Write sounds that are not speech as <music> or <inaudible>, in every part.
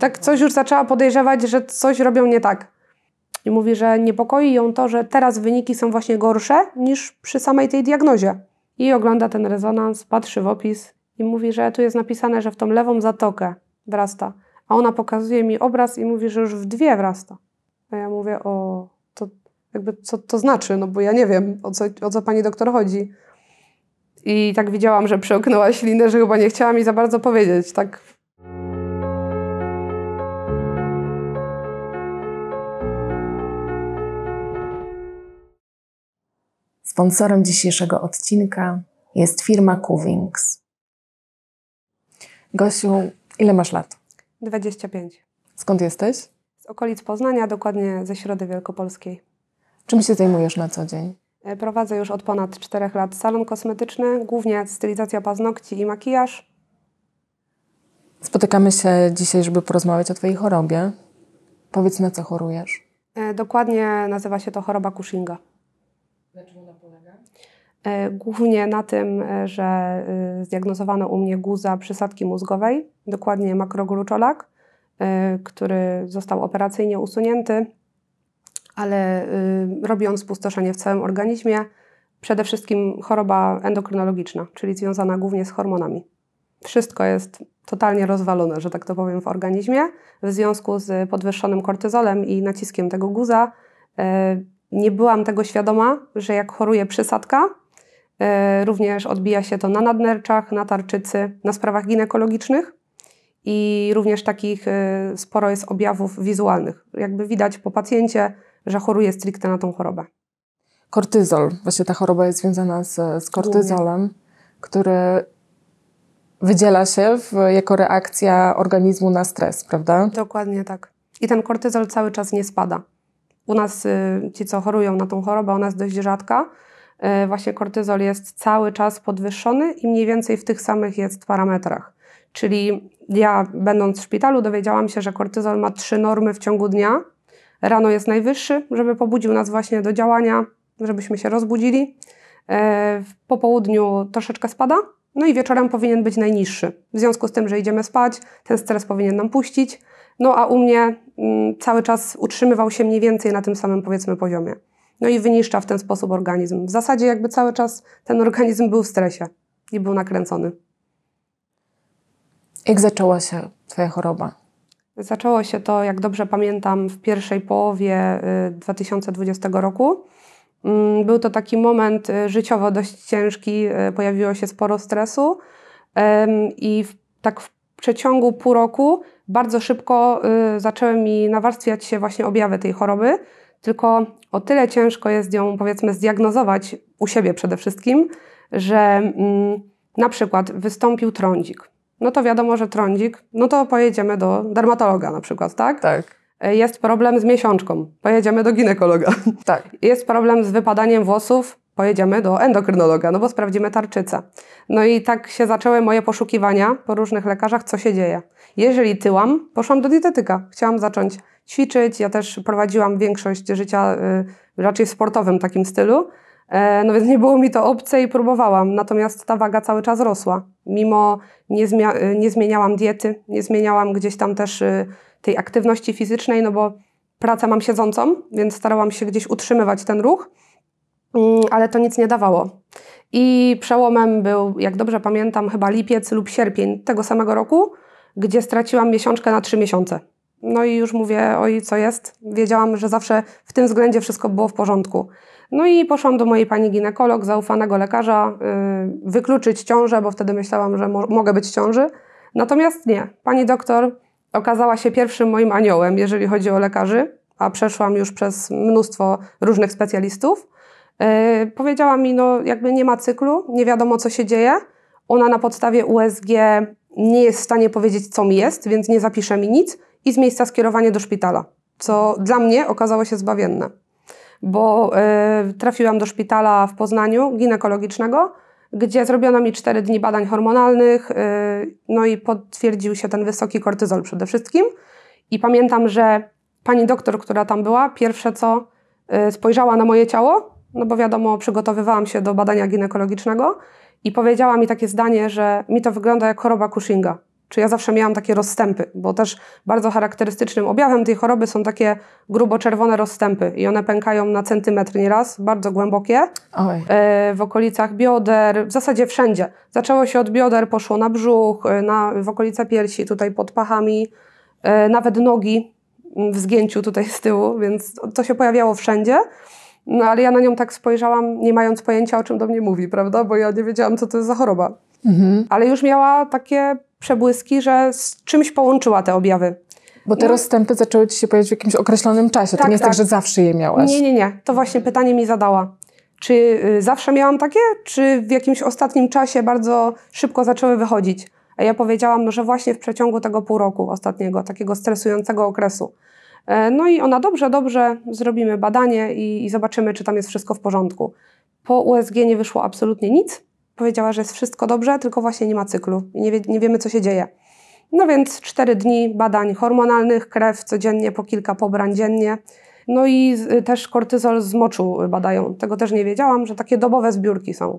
Tak coś już zaczęła podejrzewać, że coś robią nie tak. I mówi, że niepokoi ją to, że teraz wyniki są właśnie gorsze niż przy samej tej diagnozie. I ogląda ten rezonans, patrzy w opis i mówi, że tu jest napisane, że w tą lewą zatokę wrasta. A ona pokazuje mi obraz i mówi, że już w dwie wrasta. A ja mówię, o, to jakby co to znaczy, no bo ja nie wiem, o co, o co pani doktor chodzi. I tak widziałam, że przełknęła ślinę, że chyba nie chciała mi za bardzo powiedzieć. Tak Sponsorem dzisiejszego odcinka jest firma Cummings. Gosiu, ile masz lat? 25. Skąd jesteś? Z okolic Poznania, dokładnie ze Środy Wielkopolskiej. Czym się zajmujesz na co dzień? E, prowadzę już od ponad 4 lat salon kosmetyczny, głównie stylizacja paznokci i makijaż. Spotykamy się dzisiaj, żeby porozmawiać o Twojej chorobie. Powiedz, na co chorujesz? E, dokładnie nazywa się to choroba Cushinga. E, głównie na tym, e, że e, zdiagnozowano u mnie guza przysadki mózgowej, dokładnie makrogluczolak, który został operacyjnie usunięty, ale robi on spustoszenie w całym organizmie. Przede wszystkim choroba endokrynologiczna, czyli związana głównie z hormonami. Wszystko jest totalnie rozwalone, że tak to powiem, w organizmie. W związku z podwyższonym kortyzolem i naciskiem tego guza nie byłam tego świadoma, że jak choruje przysadka, E, również odbija się to na nadnerczach, na tarczycy, na sprawach ginekologicznych i również takich e, sporo jest objawów wizualnych. Jakby widać po pacjencie, że choruje stricte na tą chorobę. Kortyzol. Właśnie ta choroba jest związana z, z kortyzolem, Głównie. który wydziela się w, jako reakcja organizmu na stres, prawda? Dokładnie tak. I ten kortyzol cały czas nie spada. U nas, y, ci co chorują na tą chorobę, ona jest dość rzadka, E, właśnie kortyzol jest cały czas podwyższony i mniej więcej w tych samych jest parametrach. Czyli ja, będąc w szpitalu, dowiedziałam się, że kortyzol ma trzy normy w ciągu dnia. Rano jest najwyższy, żeby pobudził nas właśnie do działania, żebyśmy się rozbudzili. E, po południu troszeczkę spada, no i wieczorem powinien być najniższy. W związku z tym, że idziemy spać, ten stres powinien nam puścić. No a u mnie mm, cały czas utrzymywał się mniej więcej na tym samym, powiedzmy, poziomie no i wyniszcza w ten sposób organizm. W zasadzie jakby cały czas ten organizm był w stresie i był nakręcony. Jak zaczęła się Twoja choroba? Zaczęło się to, jak dobrze pamiętam, w pierwszej połowie 2020 y, roku. Mm, był to taki moment y, życiowo dość ciężki, y, pojawiło się sporo stresu i tak w przeciągu pół roku bardzo szybko zaczęły mi nawarstwiać się właśnie objawy tej choroby, tylko o tyle ciężko jest ją, powiedzmy, zdiagnozować u siebie przede wszystkim, że mm, na przykład wystąpił trądzik. No to wiadomo, że trądzik, no to pojedziemy do dermatologa na przykład, tak? Tak. Jest problem z miesiączką, pojedziemy do ginekologa. <laughs> Tak. Jest problem z wypadaniem włosów, pojedziemy do endokrynologa, no bo sprawdzimy tarczycę. No i tak się zaczęły moje poszukiwania po różnych lekarzach, co się dzieje. Jeżeli tyłam, poszłam do dietetyka. Chciałam zacząć ćwiczyć. Ja też prowadziłam większość życia y, raczej w sportowym takim stylu. E, no więc nie było mi to obce i próbowałam, natomiast ta waga cały czas rosła. Mimo nie, zmia- y, nie zmieniałam diety, nie zmieniałam gdzieś tam też y, tej aktywności fizycznej, no bo pracę mam siedzącą, więc starałam się gdzieś utrzymywać ten ruch, y, ale to nic nie dawało. I przełomem był, jak dobrze pamiętam, chyba lipiec lub sierpień tego samego roku, gdzie straciłam miesiączkę na trzy miesiące. No i już mówię, oj, co jest? Wiedziałam, że zawsze w tym względzie wszystko było w porządku. No i poszłam do mojej pani ginekolog, zaufanego lekarza, yy, wykluczyć ciążę, bo wtedy myślałam, że mo mogę być w ciąży. Natomiast nie, pani doktor okazała się pierwszym moim aniołem, jeżeli chodzi o lekarzy, a przeszłam już przez mnóstwo różnych specjalistów. Yy, powiedziała mi, no jakby nie ma cyklu, nie wiadomo co się dzieje. Ona na podstawie USG nie jest w stanie powiedzieć, co mi jest, więc nie zapisze mi nic i z miejsca skierowanie do szpitala, co dla mnie okazało się zbawienne, bo e, trafiłam do szpitala w Poznaniu ginekologicznego, gdzie zrobiono mi 4 dni badań hormonalnych, e, no i potwierdził się ten wysoki kortyzol przede wszystkim. I pamiętam, że pani doktor, która tam była, pierwsze co e, spojrzała na moje ciało, no bo wiadomo, przygotowywałam się do badania ginekologicznego i powiedziała mi takie zdanie, że mi to wygląda jak choroba Cushinga. Czy ja zawsze miałam takie rozstępy, bo też bardzo charakterystycznym objawem tej choroby są takie grubo-czerwone rozstępy i one pękają na centymetr nieraz, bardzo głębokie, Oj. E, w okolicach bioder, w zasadzie wszędzie. Zaczęło się od bioder, poszło na brzuch, e, na, w okolice piersi, tutaj pod pachami, e, nawet nogi w zgięciu tutaj z tyłu, więc to się pojawiało wszędzie. No ale ja na nią tak spojrzałam, nie mając pojęcia, o czym do mnie mówi, prawda? Bo ja nie wiedziałam, co to jest za choroba. Mhm. Ale już miała takie przebłyski, że z czymś połączyła te objawy. Bo te no. rozstępy zaczęły ci się pojawiać w jakimś określonym czasie. Tak, to nie jest tak. tak, że zawsze je miałaś. Nie, nie, nie. To właśnie pytanie mi zadała. Czy y, zawsze miałam takie, czy w jakimś ostatnim czasie bardzo szybko zaczęły wychodzić? A ja powiedziałam, no, że właśnie w przeciągu tego pół roku ostatniego, takiego stresującego okresu. E, no i ona dobrze, dobrze, zrobimy badanie i, i zobaczymy, czy tam jest wszystko w porządku. Po USG nie wyszło absolutnie nic. Powiedziała, że jest wszystko dobrze, tylko właśnie nie ma cyklu i nie, wie, nie wiemy, co się dzieje. No więc cztery dni badań hormonalnych, krew codziennie, po kilka pobrań dziennie. No i też kortyzol z moczu badają. Tego też nie wiedziałam, że takie dobowe zbiórki są.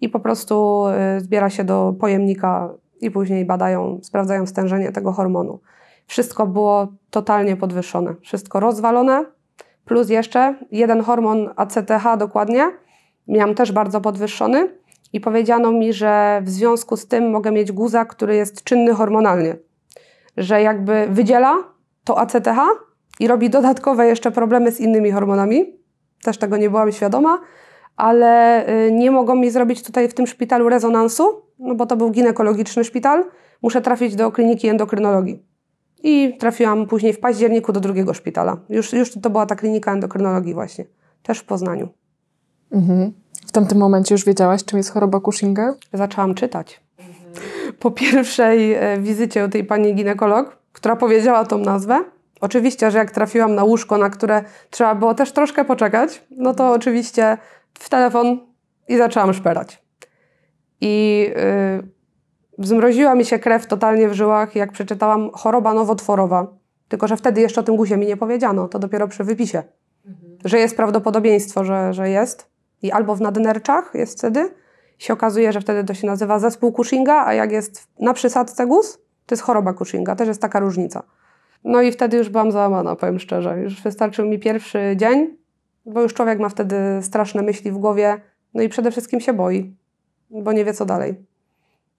I po prostu e, zbiera się do pojemnika i później badają, sprawdzają stężenie tego hormonu wszystko było totalnie podwyższone, wszystko rozwalone, plus jeszcze jeden hormon ACTH dokładnie, miałam też bardzo podwyższony i powiedziano mi, że w związku z tym mogę mieć guza, który jest czynny hormonalnie, że jakby wydziela to ACTH i robi dodatkowe jeszcze problemy z innymi hormonami. Też tego nie byłam świadoma, ale y, nie mogą mi zrobić tutaj w tym szpitalu rezonansu, no bo to był ginekologiczny szpital. Muszę trafić do kliniki endokrynologii. I trafiłam później w październiku do drugiego szpitala. Już, już to była ta klinika endokrynologii właśnie, też w Poznaniu. Mhm. W tamtym momencie już wiedziałaś, czym jest choroba Cushinga? Zaczęłam czytać. Po pierwszej e, wizycie u tej pani ginekolog, która powiedziała tą nazwę, oczywiście, że jak trafiłam na łóżko, na które trzeba było też troszkę poczekać, no to oczywiście w telefon i zaczęłam szperać. I yy, Zmroziła mi się krew totalnie w żyłach, jak przeczytałam choroba nowotworowa. Tylko, że wtedy jeszcze o tym guzie mi nie powiedziano, to dopiero przy wypisie. Mhm. Że jest prawdopodobieństwo, że, że jest. I albo w nadnerczach jest wtedy, się okazuje, że wtedy to się nazywa zespół Cushinga, a jak jest na przysadce guz, to jest choroba Cushinga, też jest taka różnica. No i wtedy już byłam załamana, powiem szczerze. Już wystarczył mi pierwszy dzień, bo już człowiek ma wtedy straszne myśli w głowie, no i przede wszystkim się boi, bo nie wie co dalej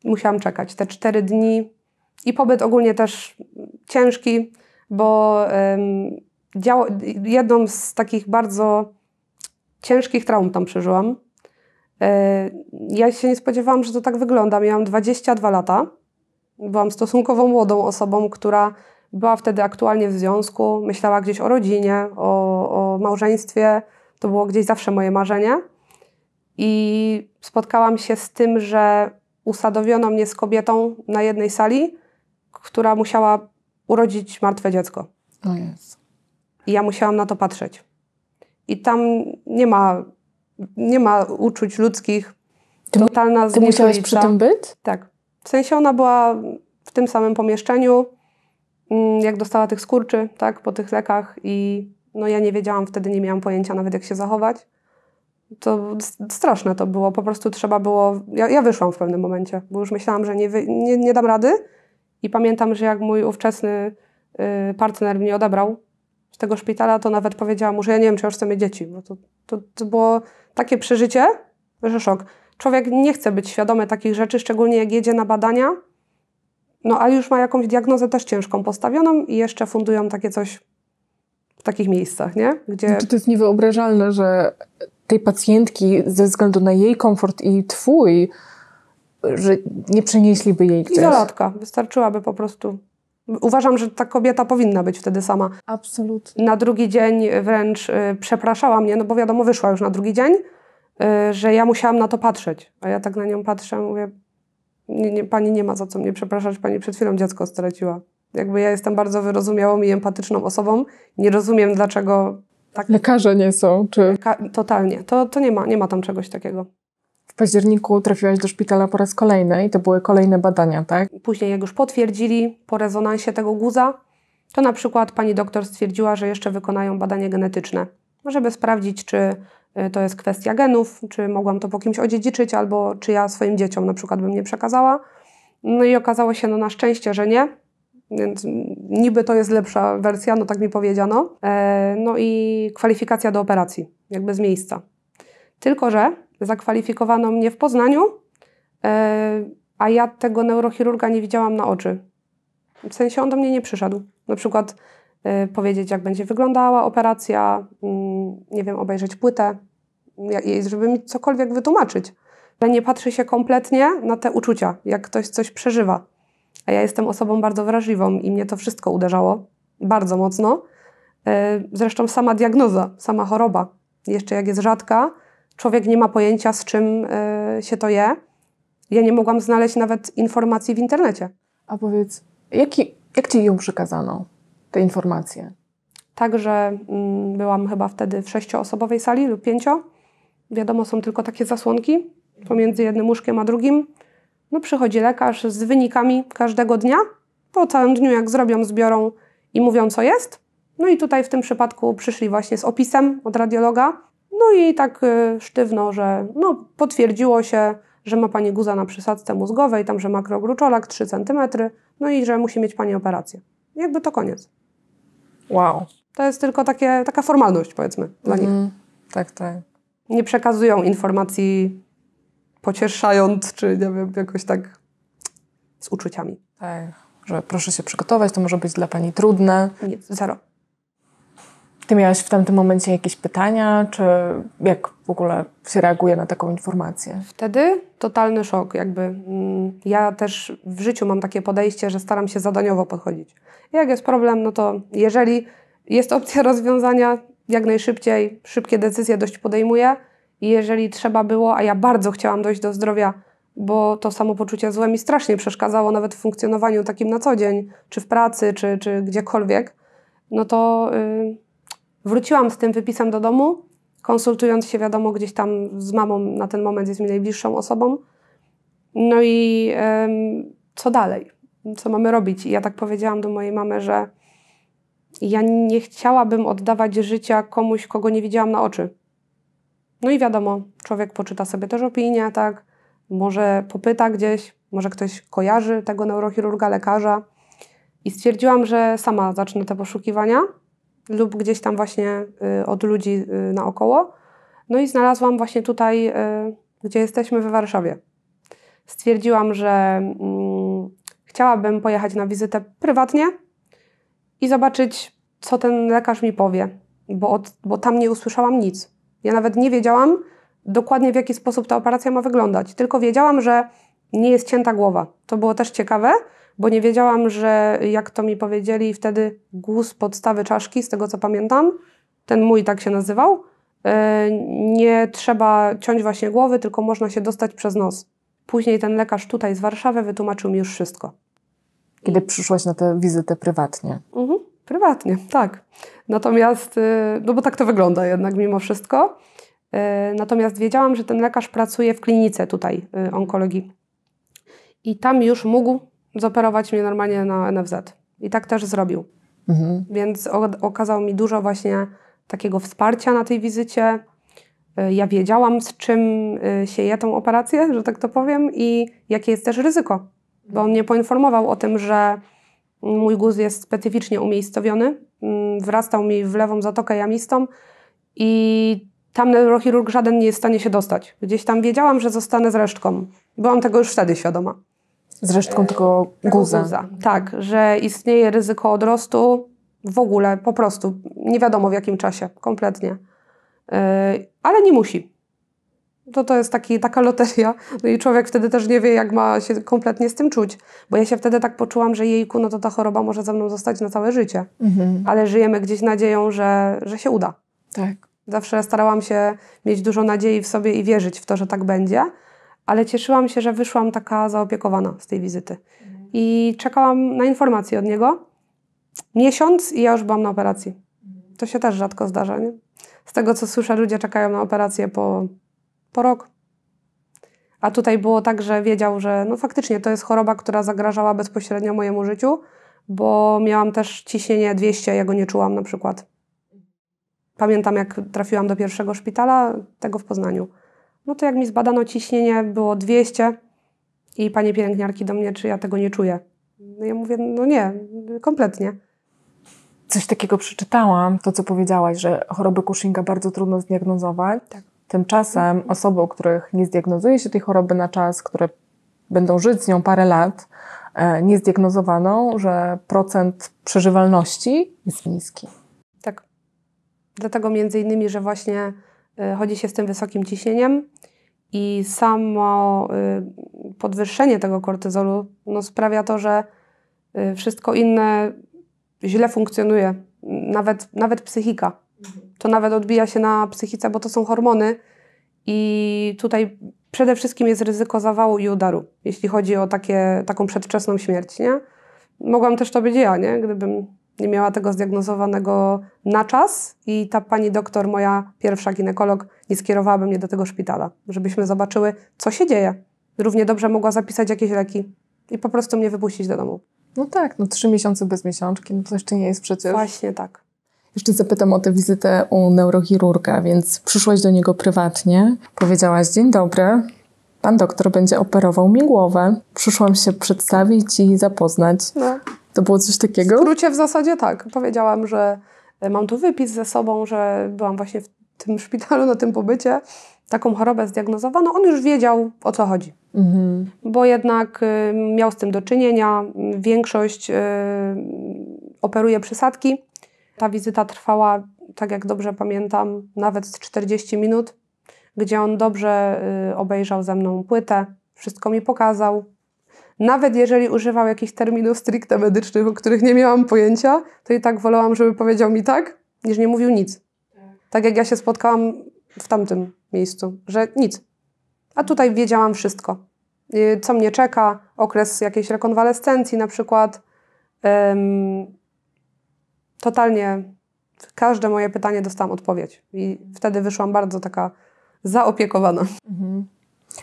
musiałam czekać te cztery dni i pobyt ogólnie też ciężki, bo działo, jedną z takich bardzo ciężkich traum tam przeżyłam. E, ja się nie spodziewałam, że to tak wygląda. Miałam 22 lata. Byłam stosunkowo młodą osobą, która była wtedy aktualnie w związku, myślała gdzieś o rodzinie, o, o małżeństwie. To było gdzieś zawsze moje marzenie. I spotkałam się z tym, że usadowiono mnie z kobietą na jednej sali, która musiała urodzić martwe dziecko. O jest. I ja musiałam na to patrzeć. I tam nie ma, nie ma uczuć ludzkich. Ty, totalna Ty musiałaś przy tym być? Tak. W sensie ona była w tym samym pomieszczeniu, mm, jak dostała tych skurczy, tak, po tych lekach i no ja nie wiedziałam, wtedy nie miałam pojęcia nawet jak się zachować to straszne to było. Po prostu trzeba było. Ja, ja wyszłam w pewnym momencie, bo już myślałam, że nie, wy... nie, nie dam rady. I pamiętam, że jak mój ówczesny y, partner mnie odebrał z tego szpitala, to nawet powiedziałam mu, że ja nie wiem, czy ja już chcę mieć dzieci, bo to, to, to było takie przeżycie, że szok. Człowiek nie chce być świadomy takich rzeczy, szczególnie jak jedzie na badania, no a już ma jakąś diagnozę też ciężką postawioną i jeszcze fundują takie coś w takich miejscach, nie? Gdzie... Znaczy, to jest niewyobrażalne, że tej pacjentki ze względu na jej komfort i twój, że nie przenieśliby jej gdzieś. Izolatka. Wystarczyłaby po prostu. Uważam, że ta kobieta powinna być wtedy sama. Absolutnie. Na drugi dzień wręcz y, przepraszała mnie, no bo wiadomo, wyszła już na drugi dzień, y, że ja musiałam na to patrzeć. A ja tak na nią patrzę, mówię, nie, nie, pani nie ma za co mnie przepraszać, pani przed chwilą dziecko straciła. Jakby ja jestem bardzo wyrozumiałą i empatyczną osobą, nie rozumiem dlaczego tak. Lekarze nie są, czy... Leka- totalnie, to, to nie, ma, nie ma tam czegoś takiego. W październiku trafiłaś do szpitala po raz kolejny i to były kolejne badania, tak? Później jak już potwierdzili po rezonansie tego guza, to na przykład pani doktor stwierdziła, że jeszcze wykonają badanie genetyczne, żeby sprawdzić, czy y, to jest kwestia genów, czy mogłam to po kimś odziedziczyć, albo czy ja swoim dzieciom na przykład bym nie przekazała. No i okazało się no, na szczęście, że nie, więc niby to jest lepsza wersja, no tak mi powiedziano. E, no i kwalifikacja do operacji, jakby z miejsca. Tylko, że zakwalifikowano mnie w Poznaniu, e, a ja tego neurochirurga nie widziałam na oczy. W sensie on do mnie nie przyszedł. Na przykład e, powiedzieć, jak będzie wyglądała operacja, mm, nie wiem, obejrzeć płytę, żeby mi cokolwiek wytłumaczyć. Ale nie patrzy się kompletnie na te uczucia, jak ktoś coś przeżywa. A ja jestem osobą bardzo wrażliwą i mnie to wszystko uderzało bardzo mocno. E, zresztą sama diagnoza, sama choroba, jeszcze jak jest rzadka, człowiek nie ma pojęcia, z czym e, się to je. Ja nie mogłam znaleźć nawet informacji w internecie. A powiedz, jaki, jak ci ją przekazano, te informacje? Także mm, byłam chyba wtedy w sześcioosobowej sali lub pięcio. Wiadomo, są tylko takie zasłonki pomiędzy jednym łóżkiem a drugim. No przychodzi lekarz z wynikami każdego dnia. Po całym dniu, jak zrobią, zbiorą i mówią, co jest. No i tutaj w tym przypadku przyszli właśnie z opisem od radiologa. No i tak y, sztywno, że no, potwierdziło się, że ma pani guza na przysadce mózgowej, tam, że ma krogruczolak 3 cm, no i że musi mieć pani operację. Jakby to koniec. Wow. To jest tylko takie, taka formalność, powiedzmy, dla mm, nich. Mhm. Tak, tak. Nie przekazują informacji pocieszając, czy nie wiem, jakoś tak z uczuciami. Tak, że proszę się przygotować, to może być dla Pani trudne. Nie, zero. Ty miałaś w tamtym momencie jakieś pytania, czy jak w ogóle się reaguje na taką informację? Wtedy totalny szok, jakby. Mm, ja też w życiu mam takie podejście, że staram się zadaniowo podchodzić. Jak jest problem, no to jeżeli jest opcja rozwiązania, jak najszybciej, szybkie decyzje dość podejmuję, i jeżeli trzeba było, a ja bardzo chciałam dojść do zdrowia, bo to samopoczucie złe mi strasznie przeszkadzało nawet w funkcjonowaniu takim na co dzień, czy w pracy, czy, czy gdziekolwiek, no to yy, wróciłam z tym wypisem do domu, konsultując się, wiadomo, gdzieś tam z mamą na ten moment jest mi najbliższą osobą. No i yy, co dalej? Co mamy robić? I ja tak powiedziałam do mojej mamy, że ja nie chciałabym oddawać życia komuś, kogo nie widziałam na oczy no i wiadomo, człowiek poczyta sobie też opinię, tak? Może popyta gdzieś, może ktoś kojarzy tego neurochirurga, lekarza. I stwierdziłam, że sama zacznę te poszukiwania lub gdzieś tam właśnie y, od ludzi y, naokoło. No i znalazłam właśnie tutaj, y, gdzie jesteśmy, we Warszawie. Stwierdziłam, że mm, chciałabym pojechać na wizytę prywatnie i zobaczyć, co ten lekarz mi powie, bo, od, bo tam nie usłyszałam nic. Ja nawet nie wiedziałam dokładnie w jaki sposób ta operacja ma wyglądać, tylko wiedziałam, że nie jest cięta głowa. To było też ciekawe, bo nie wiedziałam, że jak to mi powiedzieli wtedy guz podstawy czaszki, z tego co pamiętam, ten mój tak się nazywał, e, nie trzeba ciąć właśnie głowy, tylko można się dostać przez nos. Później ten lekarz tutaj z Warszawy wytłumaczył mi już wszystko. Kiedy przyszłaś na tę wizytę prywatnie? Mhm. Prywatnie, tak. Natomiast, y, no bo tak to wygląda jednak mimo wszystko. Y, natomiast wiedziałam, że ten lekarz pracuje w klinice tutaj y, onkologii. I tam już mógł zoperować mnie normalnie na NFZ. I tak też zrobił. Mhm. Więc okazał mi dużo właśnie takiego wsparcia na tej wizycie. Ja wiedziałam, z czym się je tą operację, że tak to powiem, i jakie jest też ryzyko. Bo on mnie poinformował o tym, że Mój guz jest specyficznie umiejscowiony. Mm, wrastał mi w lewą zatokę jamistą i tam neurochirurg żaden nie jest w stanie się dostać. Gdzieś tam wiedziałam, że zostanę z resztką. Byłam tego już wtedy świadoma. Z resztką e, tego guza. guza. Tak, że istnieje ryzyko odrostu w ogóle, po prostu. Nie wiadomo w jakim czasie, kompletnie. E, ale nie musi to to jest taki, taka loteria. No i człowiek wtedy też nie wie, jak ma się kompletnie z tym czuć. Bo ja się wtedy tak poczułam, że jejku, no to ta choroba może ze mną zostać na całe życie. Mhm. Ale żyjemy gdzieś nadzieją, że, że się uda. Tak. Zawsze starałam się mieć dużo nadziei w sobie i wierzyć w to, że tak będzie. Ale cieszyłam się, że wyszłam taka zaopiekowana z tej wizyty. I czekałam na informacje od niego. Miesiąc i ja już byłam na operacji. To się też rzadko zdarza, nie? Z tego, co słyszę, ludzie czekają na operację po po rok. A tutaj było tak, że wiedział, że no faktycznie to jest choroba, która zagrażała bezpośrednio mojemu życiu, bo miałam też ciśnienie 200, ja go nie czułam na przykład. Pamiętam, jak trafiłam do pierwszego szpitala, tego w Poznaniu. No to jak mi zbadano ciśnienie, było 200 i panie pielęgniarki do mnie, czy ja tego nie czuję. No ja mówię, no nie, kompletnie. Coś takiego przeczytałam, to co powiedziałaś, że choroby Cushinga bardzo trudno zdiagnozować. Tak. Tymczasem osoby, u których nie zdiagnozuje się tej choroby na czas, które będą żyć z nią parę lat, e, niezdiagnozowaną, że procent przeżywalności jest niski. Tak. Dlatego między innymi, że właśnie e, chodzi się z tym wysokim ciśnieniem i samo e, podwyższenie tego kortyzolu no, sprawia to, że wszystko inne źle funkcjonuje, nawet, nawet psychika. To nawet odbija się na psychice, bo to są hormony i tutaj przede wszystkim jest ryzyko zawału i udaru, jeśli chodzi o takie, taką przedwczesną śmierć, nie? Mogłam też to być ja, nie? Gdybym nie miała tego zdiagnozowanego na czas i ta pani doktor, moja pierwsza ginekolog, nie skierowałaby mnie do tego szpitala, żebyśmy zobaczyły, co się dzieje. Równie dobrze mogła zapisać jakieś leki i po prostu mnie wypuścić do domu. No tak, no trzy miesiące bez miesiączki, no to jeszcze nie jest przecież... Właśnie tak. Jeszcze zapytam o tę wizytę u neurochirurga, więc przyszłaś do niego prywatnie, powiedziałaś dzień dobry, pan doktor będzie operował mi głowę. Przyszłam się przedstawić i zapoznać. No. To było coś takiego? W skrócie w zasadzie tak. Powiedziałam, że e, mam tu wypis ze sobą, że byłam właśnie w tym szpitalu, na tym pobycie, taką chorobę zdiagnozowano. On już wiedział, o co chodzi. Mhm. Bo jednak y, miał z tym do czynienia. Większość y, operuje przysadki ta wizyta trwała, tak jak dobrze pamiętam, nawet 40 minut, gdzie on dobrze y, obejrzał ze mną płytę, wszystko mi pokazał. Nawet jeżeli używał jakichś terminów stricte medycznych, o których nie miałam pojęcia, to i tak wolałam, żeby powiedział mi tak, niż nie mówił nic. Tak jak ja się spotkałam w tamtym miejscu, że nic. A tutaj wiedziałam wszystko. Y, co mnie czeka, okres jakiejś rekonwalescencji na przykład totalnie każde moje pytanie dostałam odpowiedź. I wtedy wyszłam bardzo taka zaopiekowana. Mhm.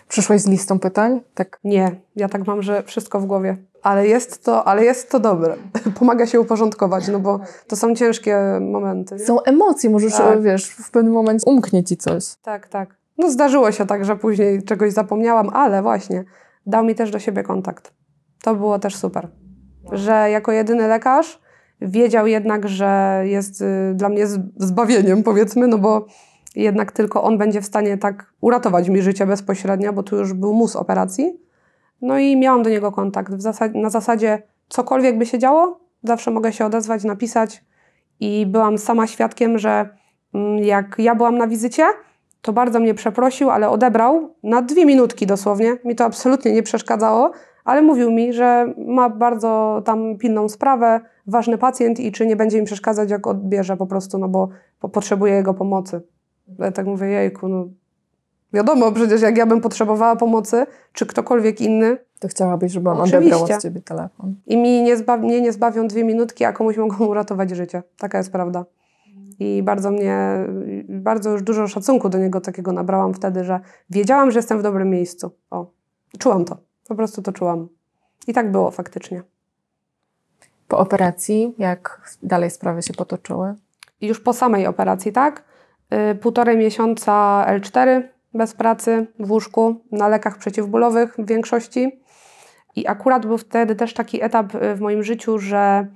Przyszłaś z listą pytań? Tak. Nie, ja tak mam, że wszystko w głowie. Ale jest to, ale jest to dobre. <laughs> Pomaga się uporządkować, no bo to są ciężkie momenty. Nie? Są emocje, możesz, tak. wiesz, w pewnym momencie umknie ci coś. Tak, tak. No zdarzyło się tak, że później czegoś zapomniałam, ale właśnie dał mi też do siebie kontakt. To było też super. Że jako jedyny lekarz wiedział jednak, że jest y, dla mnie zbawieniem, powiedzmy, no bo jednak tylko on będzie w stanie tak uratować mi życie bezpośrednio, bo tu już był mus operacji. No i miałam do niego kontakt. Zasad na zasadzie cokolwiek by się działo, zawsze mogę się odezwać, napisać. I byłam sama świadkiem, że mm, jak ja byłam na wizycie, to bardzo mnie przeprosił, ale odebrał na dwie minutki dosłownie. Mi to absolutnie nie przeszkadzało, ale mówił mi, że ma bardzo tam pilną sprawę, ważny pacjent i czy nie będzie im przeszkadzać, jak odbierze po prostu, no bo, bo potrzebuje jego pomocy. Ja tak mówię, jejku, no wiadomo, przecież jak ja bym potrzebowała pomocy, czy ktokolwiek inny. To chciałabyś, żeby on odebrał od ciebie telefon. I mi nie zba- mnie nie zbawią dwie minutki, a komuś mogą <laughs> uratować życie. Taka jest prawda. I bardzo mnie, bardzo już dużo szacunku do niego takiego nabrałam wtedy, że wiedziałam, że jestem w dobrym miejscu. O, czułam to. Po prostu to czułam. I tak było faktycznie. Po operacji, jak dalej sprawy się potoczyły? Już po samej operacji, tak? Y, półtorej miesiąca L4 bez pracy w łóżku, na lekach przeciwbólowych w większości. I akurat był wtedy też taki etap y, w moim życiu, że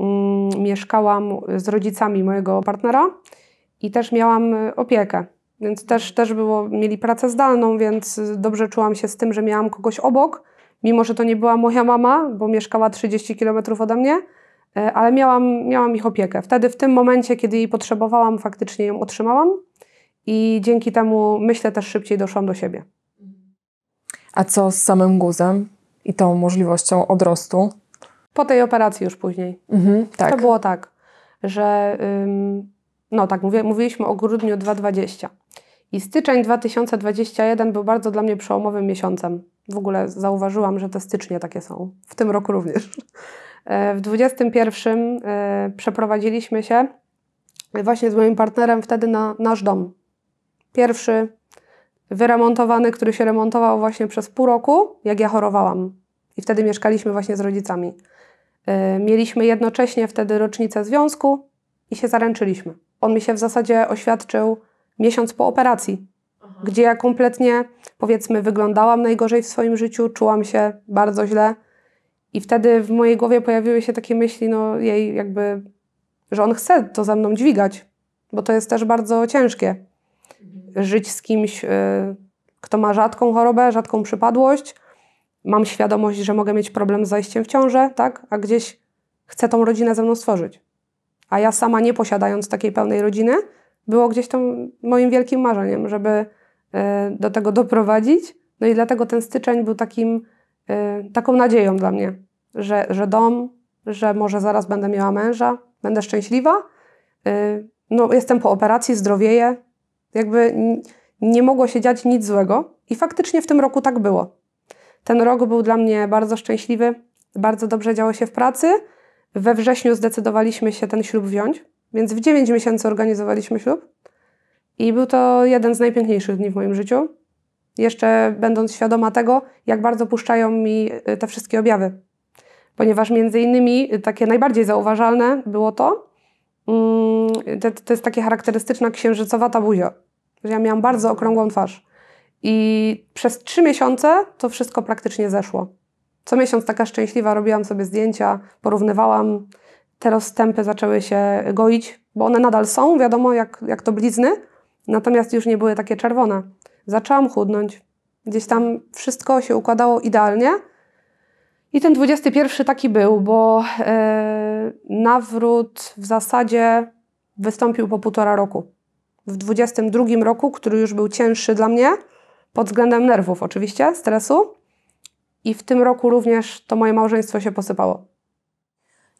mm, mieszkałam z rodzicami mojego partnera i też miałam y, opiekę więc też, też było, mieli pracę zdalną, więc dobrze czułam się z tym, że miałam kogoś obok, mimo że to nie była moja mama, bo mieszkała 30 km ode mnie, e, ale miałam, miałam ich opiekę. Wtedy, w tym momencie, kiedy jej potrzebowałam, faktycznie ją otrzymałam i dzięki temu myślę też szybciej doszłam do siebie. A co z samym guzem i tą możliwością odrostu? Po tej operacji już później. Mhm, tak. To było tak, że no tak, mówię, mówiliśmy o grudniu 2020. I styczeń 2021 był bardzo dla mnie przełomowym miesiącem. W ogóle zauważyłam, że te stycznie takie są. W tym roku również. E, w 21 e, przeprowadziliśmy się właśnie z moim partnerem wtedy na nasz dom. Pierwszy wyremontowany, który się remontował właśnie przez pół roku, jak ja chorowałam. I wtedy mieszkaliśmy właśnie z rodzicami. E, mieliśmy jednocześnie wtedy rocznicę związku i się zaręczyliśmy. On mi się w zasadzie oświadczył miesiąc po operacji, Aha. gdzie ja kompletnie, powiedzmy, wyglądałam najgorzej w swoim życiu, czułam się bardzo źle. I wtedy w mojej głowie pojawiły się takie myśli, no jej jakby, że on chce to ze mną dźwigać, bo to jest też bardzo ciężkie. Mhm. Żyć z kimś, y, kto ma rzadką chorobę, rzadką przypadłość, mam świadomość, że mogę mieć problem z zajściem w ciążę, tak? A gdzieś chcę tą rodzinę ze mną stworzyć a ja sama nie posiadając takiej pełnej rodziny, było gdzieś tam moim wielkim marzeniem, żeby e, do tego doprowadzić. No i dlatego ten styczeń był takim, e, taką nadzieją dla mnie, że, że dom, że może zaraz będę miała męża, będę szczęśliwa. E, no, jestem po operacji, zdrowieję. Jakby nie mogło się dziać nic złego. I faktycznie w tym roku tak było. Ten rok był dla mnie bardzo szczęśliwy, bardzo dobrze działo się w pracy. We wrześniu zdecydowaliśmy się ten ślub wziąć, więc w 9 miesięcy organizowaliśmy ślub i był to jeden z najpiękniejszych dni w moim życiu. Jeszcze będąc świadoma tego, jak bardzo puszczają mi y, te wszystkie objawy. Ponieważ między innymi y, takie najbardziej zauważalne było to, mm, to, to jest takie charakterystyczna księżycowata buzia. Ja miałam bardzo okrągłą twarz. I przez trzy miesiące to wszystko praktycznie zeszło. Co miesiąc taka szczęśliwa robiłam sobie zdjęcia, porównywałam. Te rozstępy zaczęły się goić, bo one nadal są, wiadomo, jak, jak to blizny, natomiast już nie były takie czerwone. Zaczęłam chudnąć. Gdzieś tam wszystko się układało idealnie. I ten 21 taki był, bo yy, nawrót w zasadzie wystąpił po półtora roku. W 22 roku, który już był cięższy dla mnie, pod względem nerwów oczywiście, stresu, i w tym roku również to moje małżeństwo się posypało.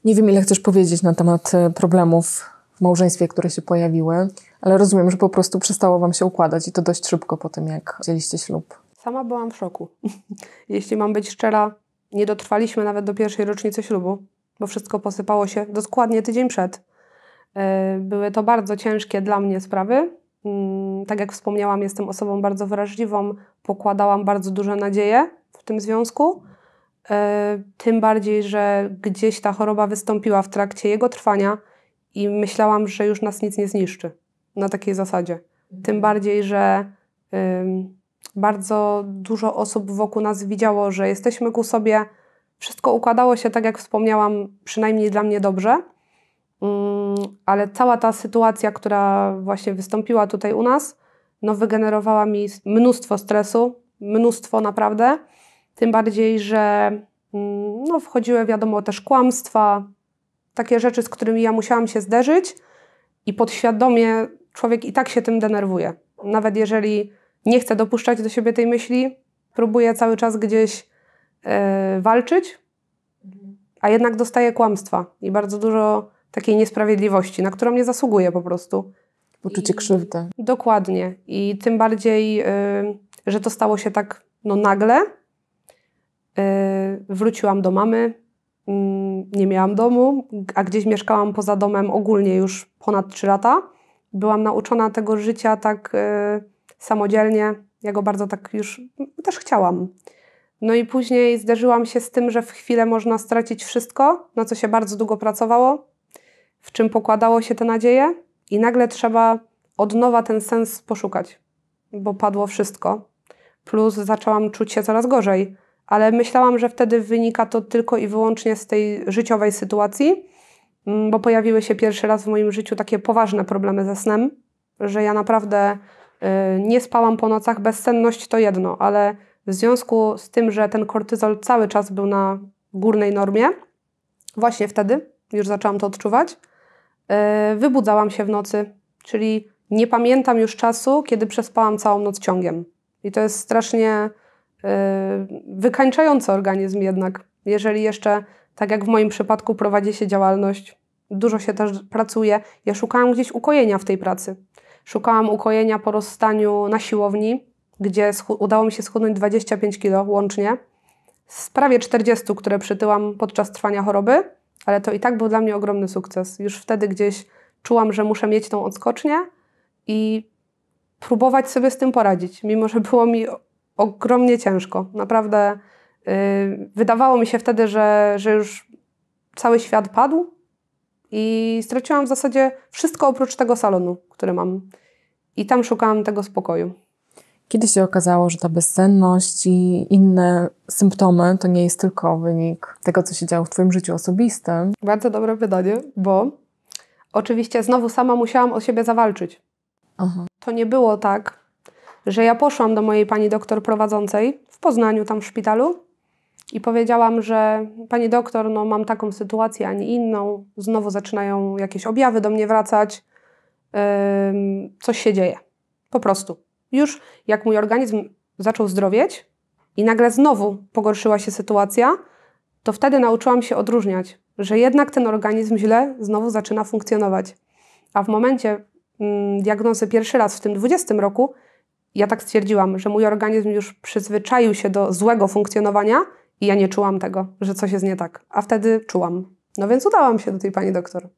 Nie wiem, ile chcesz powiedzieć na temat e, problemów w małżeństwie, które się pojawiły, ale rozumiem, że po prostu przestało Wam się układać i to dość szybko po tym, jak wzięliście ślub. Sama byłam w szoku. <laughs> Jeśli mam być szczera, nie dotrwaliśmy nawet do pierwszej rocznicy ślubu, bo wszystko posypało się dokładnie tydzień przed. E, były to bardzo ciężkie dla mnie sprawy. Mm, tak jak wspomniałam, jestem osobą bardzo wrażliwą, pokładałam bardzo duże nadzieje w tym związku. E, tym bardziej, że gdzieś ta choroba wystąpiła w trakcie jego trwania i myślałam, że już nas nic nie zniszczy na takiej zasadzie. Tym bardziej, że bardzo dużo osób wokół nas widziało, że jesteśmy ku sobie. Wszystko układało się, tak jak wspomniałam, przynajmniej dla mnie dobrze, mm, ale cała ta sytuacja, która właśnie wystąpiła tutaj u nas, no wygenerowała mi mnóstwo stresu, mnóstwo naprawdę. Tym bardziej, że mm, no, wchodziły, wiadomo, też kłamstwa, takie rzeczy, z którymi ja musiałam się zderzyć i podświadomie człowiek i tak się tym denerwuje. Nawet jeżeli nie chce dopuszczać do siebie tej myśli, próbuje cały czas gdzieś yy, walczyć, a jednak dostaje kłamstwa i bardzo dużo takiej niesprawiedliwości, na którą nie zasługuje po prostu. Uczucie I, krzywdy. Dokładnie. I tym bardziej, yy, że to stało się tak no, nagle, Y, wróciłam do mamy, mm, nie miałam domu, a gdzieś mieszkałam poza domem ogólnie już ponad 3 lata. Byłam nauczona tego życia tak y, samodzielnie, ja go bardzo tak już też chciałam. No i później zderzyłam się z tym, że w chwilę można stracić wszystko, na co się bardzo długo pracowało, w czym pokładało się te nadzieje, i nagle trzeba od nowa ten sens poszukać, bo padło wszystko. Plus zaczęłam czuć się coraz gorzej ale myślałam, że wtedy wynika to tylko i wyłącznie z tej życiowej sytuacji, mm, bo pojawiły się pierwszy raz w moim życiu takie poważne problemy ze snem, że ja naprawdę y, nie spałam po nocach, bezsenność to jedno, ale w związku z tym, że ten kortyzol cały czas był na górnej normie, właśnie wtedy już zaczęłam to odczuwać, y, wybudzałam się w nocy, czyli nie pamiętam już czasu, kiedy przespałam całą noc ciągiem. I to jest strasznie Y, wykańczające organizm jednak. Jeżeli jeszcze, tak jak w moim przypadku, prowadzi się działalność, dużo się też pracuje, ja szukałam gdzieś ukojenia w tej pracy. Szukałam ukojenia po rozstaniu na siłowni, gdzie udało mi się schudnąć 25 kg łącznie, z prawie 40, które przytyłam podczas trwania choroby, ale to i tak był dla mnie ogromny sukces. Już wtedy gdzieś czułam, że muszę mieć tą odskocznię i próbować sobie z tym poradzić, mimo że było mi ogromnie ciężko. Naprawdę y, wydawało mi się wtedy, że, że już cały świat padł i straciłam w zasadzie wszystko oprócz tego salonu, który mam. I tam szukałam tego spokoju. Kiedy się okazało, że ta bezsenność i inne symptomy to nie jest tylko wynik tego, co się działo w Twoim życiu osobistym? Bardzo dobre pytanie, bo oczywiście znowu sama musiałam o siebie zawalczyć. Aha. To nie było tak, że ja poszłam do mojej pani doktor prowadzącej w Poznaniu, tam w szpitalu, i powiedziałam, że pani doktor, no mam taką sytuację, a nie inną, znowu zaczynają jakieś objawy do mnie wracać, yy, coś się dzieje. Po prostu. Już jak mój organizm zaczął zdrowieć i nagle znowu pogorszyła się sytuacja, to wtedy nauczyłam się odróżniać, że jednak ten organizm źle znowu zaczyna funkcjonować. A w momencie mm, diagnozy pierwszy raz w tym 20 roku, ja tak stwierdziłam, że mój organizm już przyzwyczaił się do złego funkcjonowania i ja nie czułam tego, że coś jest nie tak. A wtedy czułam. No więc udałam się do tej pani doktor.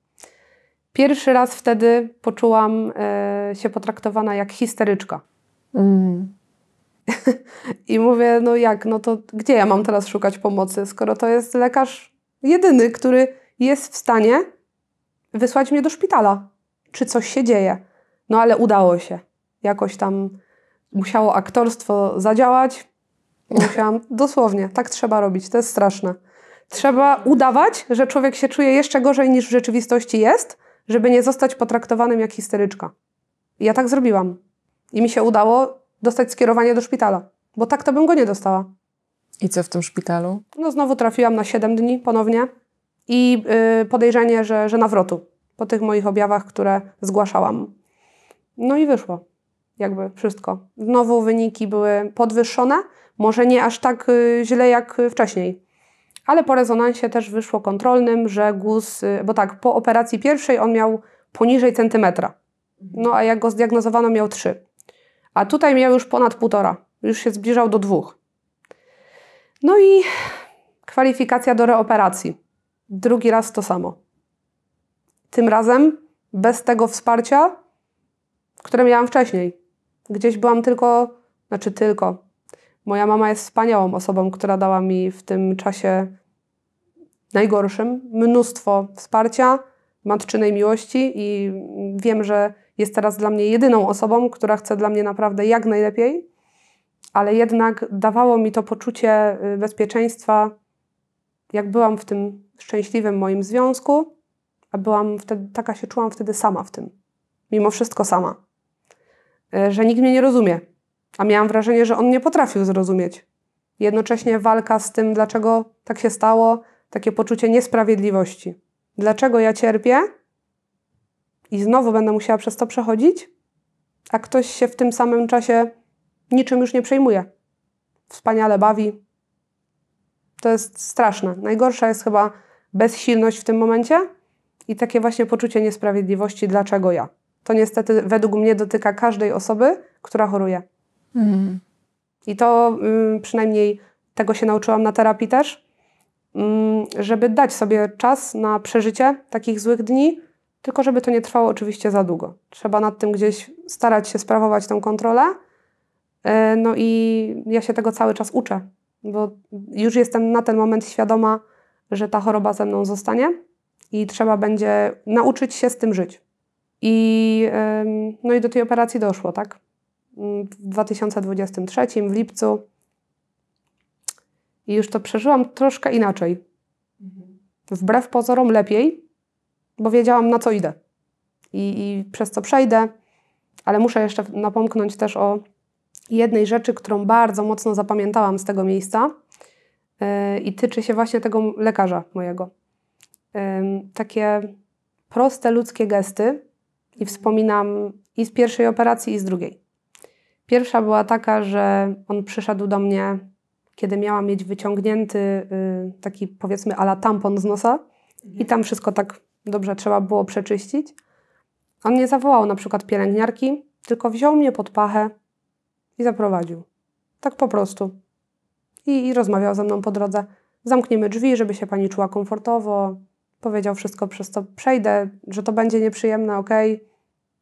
Pierwszy raz wtedy poczułam e, się potraktowana jak histeryczka. Mm. <laughs> I mówię, no jak, no to gdzie ja mam teraz szukać pomocy, skoro to jest lekarz jedyny, który jest w stanie wysłać mnie do szpitala, czy coś się dzieje. No ale udało się. Jakoś tam musiało aktorstwo zadziałać. Musiałam, <laughs> dosłownie, tak trzeba robić, to jest straszne. Trzeba udawać, że człowiek się czuje jeszcze gorzej niż w rzeczywistości jest, żeby nie zostać potraktowanym jak histeryczka. I ja tak zrobiłam. I mi się udało dostać skierowanie do szpitala, bo tak to bym go nie dostała. I co w tym szpitalu? No znowu trafiłam na 7 dni ponownie i yy, podejrzenie, że, że nawrotu po tych moich objawach, które zgłaszałam. No i wyszło jakby wszystko. Znowu wyniki były podwyższone, może nie aż tak y, źle jak y, wcześniej. Ale po rezonansie też wyszło kontrolnym, że guz, y, bo tak, po operacji pierwszej on miał poniżej centymetra. No a jak go zdiagnozowano, miał 3. A tutaj miał już ponad półtora. Już się zbliżał do dwóch. No i kwalifikacja do reoperacji. Drugi raz to samo. Tym razem bez tego wsparcia, które miałam wcześniej gdzieś byłam tylko, znaczy tylko. Moja mama jest wspaniałą osobą, która dała mi w tym czasie najgorszym mnóstwo wsparcia, matczynej miłości i wiem, że jest teraz dla mnie jedyną osobą, która chce dla mnie naprawdę jak najlepiej, ale jednak dawało mi to poczucie y, bezpieczeństwa, jak byłam w tym szczęśliwym moim związku, a byłam wtedy, taka się czułam wtedy sama w tym. Mimo wszystko sama. Y, że nikt mnie nie rozumie. A miałam wrażenie, że on nie potrafił zrozumieć. Jednocześnie walka z tym, dlaczego tak się stało, takie poczucie niesprawiedliwości. Dlaczego ja cierpię i znowu będę musiała przez to przechodzić, a ktoś się w tym samym czasie niczym już nie przejmuje. Wspaniale bawi. To jest straszne. Najgorsza jest chyba bezsilność w tym momencie i takie właśnie poczucie niesprawiedliwości, dlaczego ja to niestety według mnie dotyka każdej osoby, która choruje. Mhm. I to mm, przynajmniej tego się nauczyłam na terapii też, mm, żeby dać sobie czas na przeżycie takich złych dni, tylko żeby to nie trwało oczywiście za długo. Trzeba nad tym gdzieś starać się sprawować tą kontrolę. E, no i ja się tego cały czas uczę, bo już jestem na ten moment świadoma, że ta choroba ze mną zostanie i trzeba będzie nauczyć się z tym żyć. I, no i do tej operacji doszło, tak? Mm, w 2023, w lipcu. I już to przeżyłam troszkę inaczej. Mhm. Wbrew pozorom lepiej, bo wiedziałam na co idę i, i przez co przejdę, ale muszę jeszcze napomknąć też o jednej rzeczy, którą bardzo mocno zapamiętałam z tego miejsca yy, i tyczy się właśnie tego lekarza mojego. Yy, takie proste ludzkie gesty, i wspominam i z pierwszej operacji, i z drugiej. Pierwsza była taka, że on przyszedł do mnie, kiedy miałam mieć wyciągnięty y, taki powiedzmy ala tampon z nosa i tam wszystko tak dobrze trzeba było przeczyścić. On nie zawołał na przykład pielęgniarki, tylko wziął mnie pod pachę i zaprowadził. Tak po prostu. I, I, rozmawiał ze mną po drodze. Zamkniemy drzwi, żeby się pani czuła komfortowo. Powiedział wszystko, przez co przejdę, że to będzie nieprzyjemne, ok,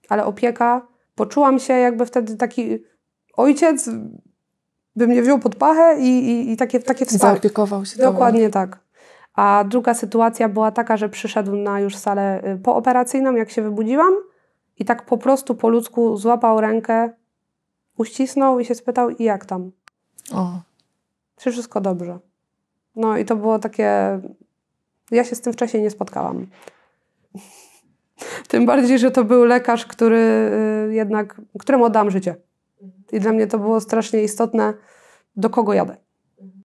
ale opieka. Poczułam się jakby wtedy taki ojciec by mnie wziął pod pachę i, i, i takie, takie wsparcie. Zaopiekował się Dokładnie tak. A druga sytuacja była taka, że przyszedł na już salę y, pooperacyjną, jak się wybudziłam i tak po prostu po ludzku złapał rękę, uścisnął i się spytał, i jak tam? O. Czy wszystko dobrze? No i to było takie... Ja się z tym wcześniej nie spotkałam. Tym bardziej, że to był lekarz, który y, jednak, któremu oddam życie. I dla mnie to było strasznie istotne, do kogo jadę.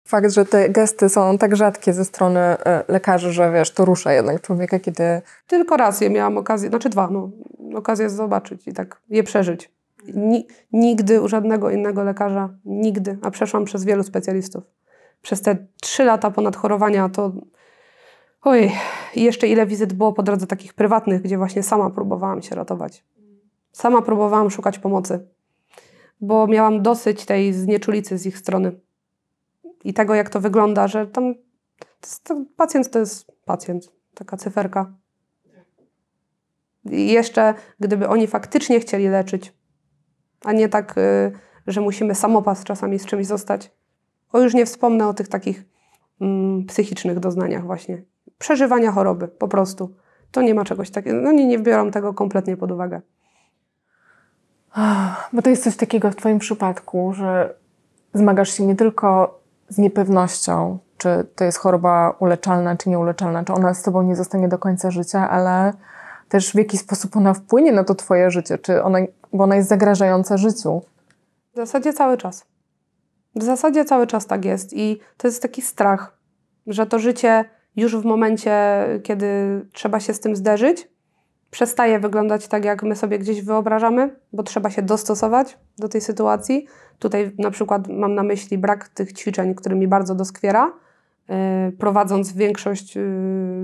Fakt, że te gesty są tak rzadkie ze strony y, lekarzy, że wiesz, to rusza jednak człowieka, kiedy. Tylko raz je miałam okazję, znaczy dwa, no, okazję zobaczyć i tak je przeżyć. Ni nigdy u żadnego innego lekarza, nigdy, a przeszłam przez wielu specjalistów. Przez te trzy lata ponad chorowania to Oj, jeszcze ile wizyt było po drodze takich prywatnych, gdzie właśnie sama próbowałam się ratować. Sama próbowałam szukać pomocy, bo miałam dosyć tej znieczulicy z ich strony i tego, jak to wygląda, że tam to, pacjent to jest pacjent, taka cyferka. I jeszcze, gdyby oni faktycznie chcieli leczyć, a nie tak, y, że musimy samopas czasami z czymś zostać. O, już nie wspomnę o tych takich mm, psychicznych doznaniach właśnie przeżywania choroby po prostu. To nie ma czegoś takiego. No nie, nie biorą tego kompletnie pod uwagę. Ah, bo to jest coś takiego w Twoim przypadku, że zmagasz się nie tylko z niepewnością, czy to jest choroba uleczalna, czy nieuleczalna, czy ona z Tobą nie zostanie do końca życia, ale też w jaki sposób ona wpłynie na to Twoje życie, czy ona, bo ona jest zagrażająca życiu. W zasadzie cały czas. W zasadzie cały czas tak jest i to jest taki strach, że to życie już w momencie, kiedy trzeba się z tym zderzyć, przestaje wyglądać tak, jak my sobie gdzieś wyobrażamy, bo trzeba się dostosować do tej sytuacji. Tutaj na przykład mam na myśli brak tych ćwiczeń, który mi bardzo doskwiera, y, prowadząc większość y,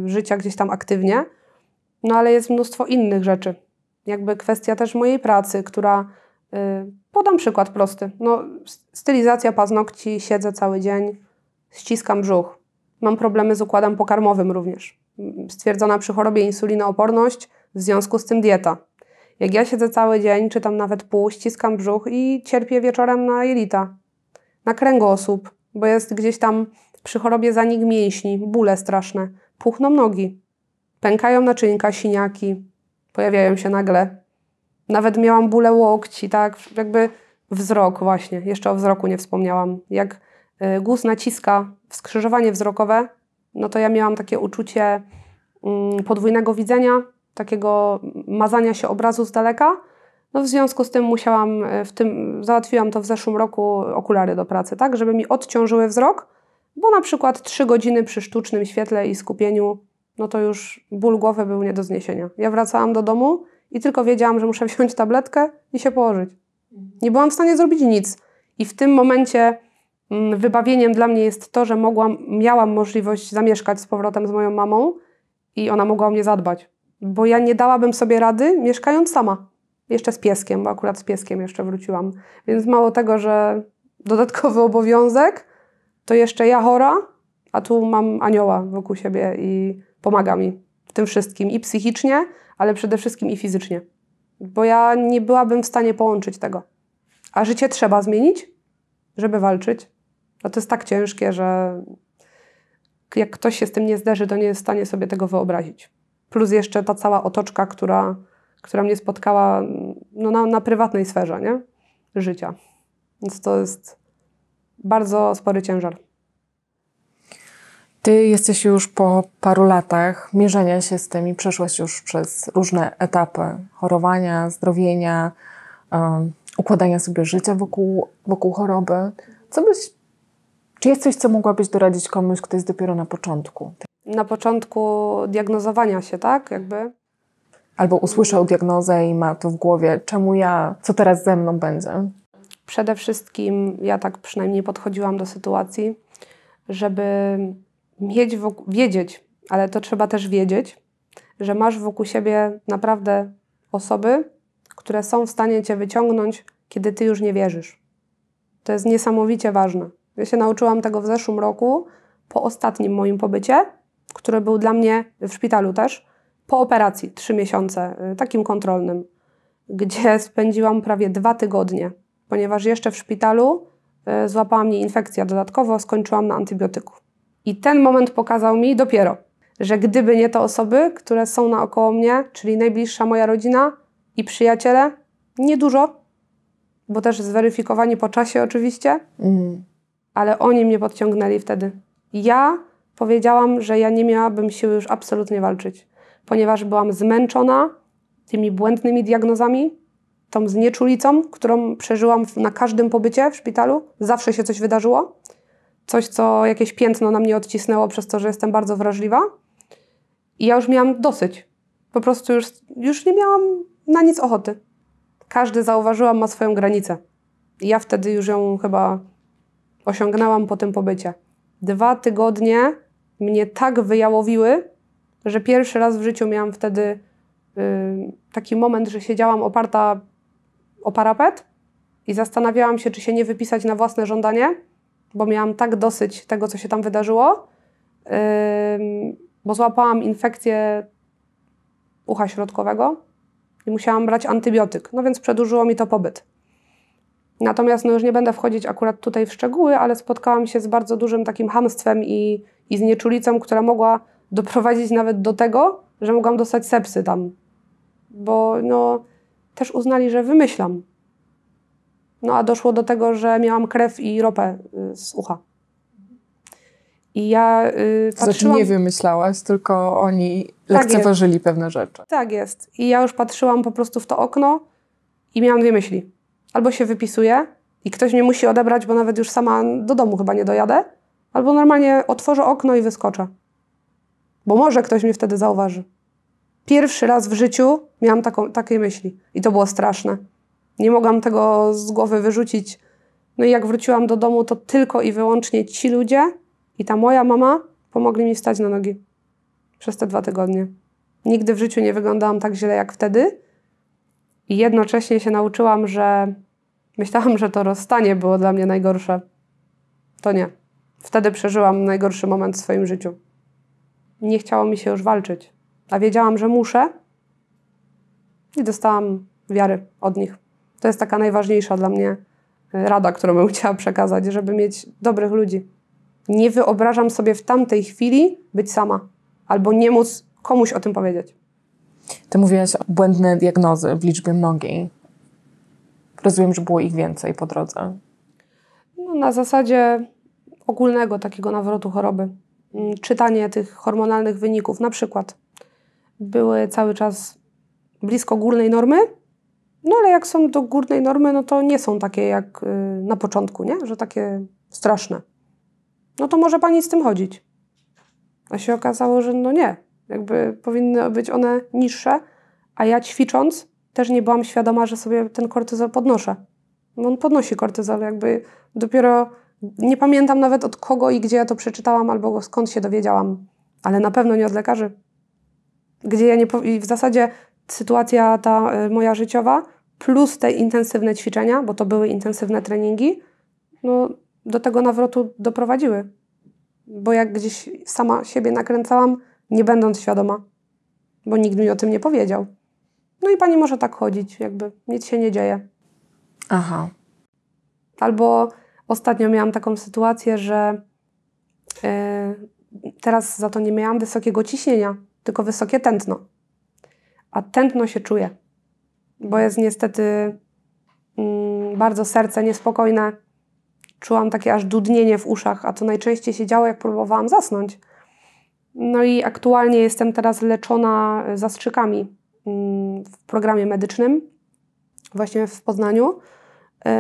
życia gdzieś tam aktywnie. No ale jest mnóstwo innych rzeczy. Jakby kwestia też mojej pracy, która y, podam przykład prosty. No, stylizacja paznokci, siedzę cały dzień, ściskam brzuch mam problemy z układem pokarmowym również. Stwierdzona przy chorobie insulinooporność, w związku z tym dieta. Jak ja siedzę cały dzień, czy tam nawet pół, ściskam brzuch i cierpię wieczorem na jelita, na kręgosłup, bo jest gdzieś tam przy chorobie zanik mięśni, bóle straszne, puchną nogi, pękają naczynka, siniaki, pojawiają się nagle. Nawet miałam bóle łokci, tak, jakby wzrok właśnie, jeszcze o wzroku nie wspomniałam. Jak y, guz naciska skrzyżowanie wzrokowe, no to ja miałam takie uczucie mm, podwójnego widzenia, takiego mazania się obrazu z daleka. No w związku z tym musiałam, e, w tym, załatwiłam to w zeszłym roku okulary do pracy, tak, żeby mi odciążyły wzrok, bo na przykład trzy godziny przy sztucznym świetle i skupieniu, no to już ból głowy był nie do zniesienia. Ja wracałam do domu i tylko wiedziałam, że muszę <laughs> wziąć tabletkę i się położyć. Nie byłam w stanie zrobić nic. I w tym momencie Mm, wybawieniem dla mnie jest to, że mogłam, miałam możliwość zamieszkać z powrotem z moją mamą i ona mogła o mnie zadbać. Bo ja nie dałabym sobie rady mieszkając sama. Jeszcze z pieskiem, bo akurat z pieskiem jeszcze wróciłam. Więc mało tego, że dodatkowy <laughs> obowiązek, to jeszcze ja chora, a tu mam anioła wokół siebie i pomaga mi w tym wszystkim i psychicznie, ale przede wszystkim i fizycznie. Bo ja nie byłabym w stanie połączyć tego. A życie trzeba zmienić, żeby walczyć a no to jest tak ciężkie, że jak ktoś się z tym nie zderzy, to nie jest w stanie sobie tego wyobrazić. Plus jeszcze ta cała otoczka, która, która mnie spotkała no, na, na prywatnej sferze nie? życia. Więc to jest bardzo spory ciężar. Ty jesteś już po paru latach mierzenia się z tym i przeszłaś już przez różne etapy chorowania, zdrowienia, um, układania sobie życia wokół, wokół choroby. Co byś czy jest coś, co mogłabyś doradzić komuś, kto jest dopiero na początku? Na początku diagnozowania się, tak? Jakby. Albo usłyszał diagnozę i ma to w głowie, czemu ja, co teraz ze mną będzie? Przede wszystkim ja tak przynajmniej podchodziłam do sytuacji, żeby mieć wokół, wiedzieć, ale to trzeba też wiedzieć, że masz wokół siebie naprawdę osoby, które są w stanie cię wyciągnąć, kiedy ty już nie wierzysz. To jest niesamowicie ważne. Ja się nauczyłam tego w zeszłym roku, po ostatnim moim pobycie, który był dla mnie w szpitalu też, po operacji, trzy miesiące, y, takim kontrolnym, gdzie spędziłam prawie dwa tygodnie, ponieważ jeszcze w szpitalu y, złapała mnie infekcja dodatkowo, skończyłam na antybiotyku. I ten moment pokazał mi dopiero, że gdyby nie te osoby, które są naokoło mnie, czyli najbliższa moja rodzina i przyjaciele, niedużo, bo też zweryfikowani po czasie oczywiście, mm ale oni mnie podciągnęli wtedy. Ja powiedziałam, że ja nie miałabym siły już absolutnie walczyć, ponieważ byłam zmęczona tymi błędnymi diagnozami, tą znieczulicą, którą przeżyłam na każdym pobycie w szpitalu. Zawsze się coś wydarzyło. Coś, co jakieś piętno na mnie odcisnęło przez to, że jestem bardzo wrażliwa. I ja już miałam dosyć. Po prostu już, już nie miałam na nic ochoty. Każdy, zauważyłam, ma swoją granicę. I ja wtedy już ją chyba osiągnęłam po tym pobycie. Dwa tygodnie mnie tak wyjałowiły, że pierwszy raz w życiu miałam wtedy y, taki moment, że siedziałam oparta o parapet i zastanawiałam się, czy się nie wypisać na własne żądanie, bo miałam tak dosyć tego, co się tam wydarzyło, y, bo złapałam infekcję ucha środkowego i musiałam brać antybiotyk, no więc przedłużyło mi to pobyt. Natomiast no już nie będę wchodzić akurat tutaj w szczegóły, ale spotkałam się z bardzo dużym takim hamstwem i, i znieczulicą, która mogła doprowadzić nawet do tego, że mogłam dostać sepsy tam. Bo no, też uznali, że wymyślam. No a doszło do tego, że miałam krew i ropę y, z ucha. I ja yy, patrzyłam... Znaczy nie wymyślałaś, tylko oni tak lekceważyli pewne rzeczy. Tak jest. I ja już patrzyłam po prostu w to okno i miałam dwie myśli albo się wypisuję i ktoś mnie musi odebrać, bo nawet już sama do domu chyba nie dojadę, albo normalnie otworzę okno i wyskoczę. Bo może ktoś mnie wtedy zauważy. Pierwszy raz w życiu miałam taką, takie myśli i to było straszne. Nie mogłam tego z głowy wyrzucić. No i jak wróciłam do domu, to tylko i wyłącznie ci ludzie i ta moja mama pomogli mi wstać na nogi przez te dwa tygodnie. Nigdy w życiu nie wyglądałam tak źle jak wtedy. I jednocześnie się nauczyłam, że Myślałam, że to rozstanie było dla mnie najgorsze. To nie. Wtedy przeżyłam najgorszy moment w swoim życiu. Nie chciało mi się już walczyć, a wiedziałam, że muszę i dostałam wiary od nich. To jest taka najważniejsza dla mnie y, rada, którą bym chciała przekazać, żeby mieć dobrych ludzi. Nie wyobrażam sobie w tamtej chwili być sama albo nie móc komuś o tym powiedzieć. Ty mówiłaś o błędne diagnozy w liczbie mnogiej. Rozumiem, że było ich więcej po drodze. No, na zasadzie ogólnego takiego nawrotu choroby. Mm, czytanie tych hormonalnych wyników, na przykład, były cały czas blisko górnej normy, no ale jak są do górnej normy, no to nie są takie jak y, na początku, nie? że takie straszne. No to może pani z tym chodzić. A się okazało, że no nie. Jakby powinny być one niższe, a ja ćwicząc też nie byłam świadoma, że sobie ten kortyzol podnoszę. Bo on podnosi kortyzol, jakby dopiero nie pamiętam nawet od kogo i gdzie ja to przeczytałam albo skąd się dowiedziałam, ale na pewno nie od lekarzy. Gdzie ja nie po... I w zasadzie sytuacja ta y, moja życiowa plus te intensywne ćwiczenia, bo to były intensywne treningi, no do tego nawrotu doprowadziły. Bo jak gdzieś sama siebie nakręcałam, nie będąc świadoma, bo nikt mi o tym nie powiedział. No i pani może tak chodzić, jakby nic się nie dzieje. Aha. Albo ostatnio miałam taką sytuację, że yy, teraz za to nie miałam wysokiego ciśnienia, tylko wysokie tętno. A tętno się czuje, bo jest niestety yy, bardzo serce niespokojne. Czułam takie aż dudnienie w uszach, a to najczęściej się działo, jak próbowałam zasnąć. No i aktualnie jestem teraz leczona e, zastrzykami Mm, w programie medycznym właśnie w Poznaniu.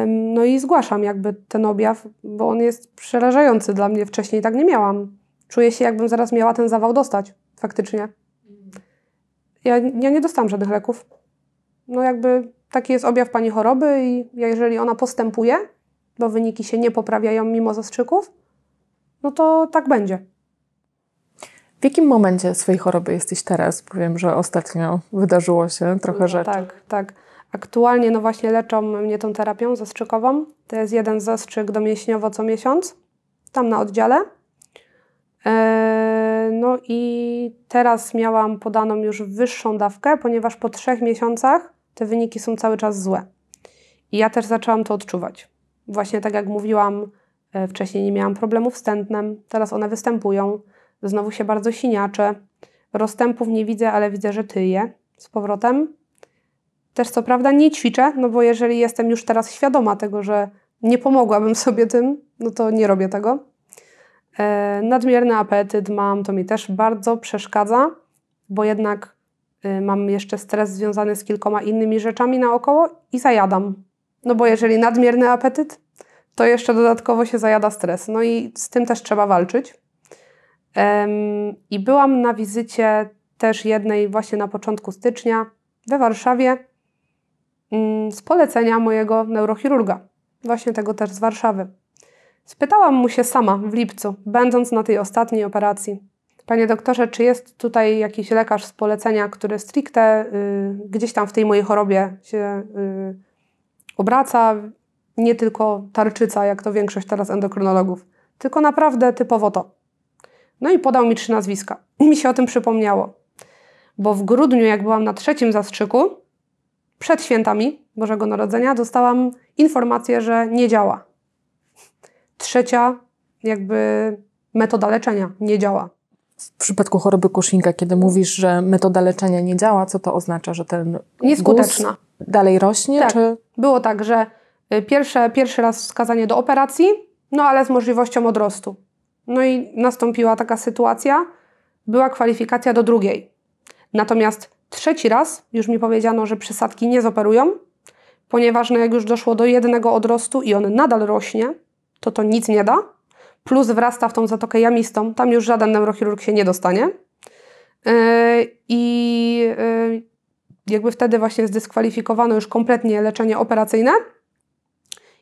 No i zgłaszam jakby ten objaw, bo on jest przerażający dla mnie. Wcześniej tak nie miałam. Czuję się, jakbym zaraz miała ten zawał dostać, faktycznie. Ja, ja nie dostałam żadnych leków. No jakby taki jest objaw pani choroby i jeżeli ona postępuje, bo wyniki się nie poprawiają mimo zastrzyków, no to tak będzie jakim momencie swojej choroby jesteś teraz? Powiem, że ostatnio wydarzyło się trochę no, rzeczy. Tak, tak. Aktualnie no właśnie leczą mnie tą terapią zastrzykową. To jest jeden zastrzyk domięśniowo co miesiąc, tam na oddziale. E, no i teraz miałam podaną już wyższą dawkę, ponieważ po trzech miesiącach te wyniki są cały czas złe. I ja też zaczęłam to odczuwać. Właśnie tak jak mówiłam, e, wcześniej nie miałam problemów z tętnem, teraz one występują. Znowu się bardzo siniaczę. Rozstępów nie widzę, ale widzę, że tyję. Z powrotem. Też co prawda nie ćwiczę, no bo jeżeli jestem już teraz świadoma tego, że nie pomogłabym <laughs> sobie tym, no to nie robię tego. E, nadmierny apetyt mam, to mi też bardzo przeszkadza, bo jednak y, mam jeszcze stres związany z kilkoma innymi rzeczami naokoło i zajadam. No bo jeżeli nadmierny apetyt, to jeszcze dodatkowo się zajada stres. No i z tym też trzeba walczyć. I byłam na wizycie też jednej właśnie na początku stycznia we Warszawie mm, z polecenia mojego neurochirurga, właśnie tego też z Warszawy. Spytałam mu się sama w lipcu, będąc na tej ostatniej operacji. Panie doktorze, czy jest tutaj jakiś lekarz z polecenia, który stricte y, gdzieś tam w tej mojej chorobie się y, obraca, nie tylko tarczyca, jak to większość teraz endokrynologów, tylko naprawdę typowo to. No i podał mi trzy nazwiska. I mi się o tym przypomniało, bo w grudniu, jak byłam na trzecim zastrzyku, przed świętami Bożego Narodzenia, dostałam informację, że nie działa. Trzecia, jakby metoda leczenia nie działa. W przypadku choroby Kuszinka, kiedy mówisz, że metoda leczenia nie działa, co to oznacza, że ten nieskuteczna dalej rośnie? Tak. Czy... Było tak, że y, pierwsze, pierwszy raz wskazanie do operacji, no ale z możliwością odrostu. No i nastąpiła taka sytuacja, była kwalifikacja do drugiej. Natomiast trzeci raz już mi powiedziano, że przysadki nie zoperują, ponieważ no jak już doszło do jednego odrostu i on nadal rośnie, to to nic nie da. Plus wrasta w tą zatokę jamistą, tam już żaden neurochirurg się nie dostanie. E, I e, jakby wtedy właśnie zdyskwalifikowano już kompletnie leczenie operacyjne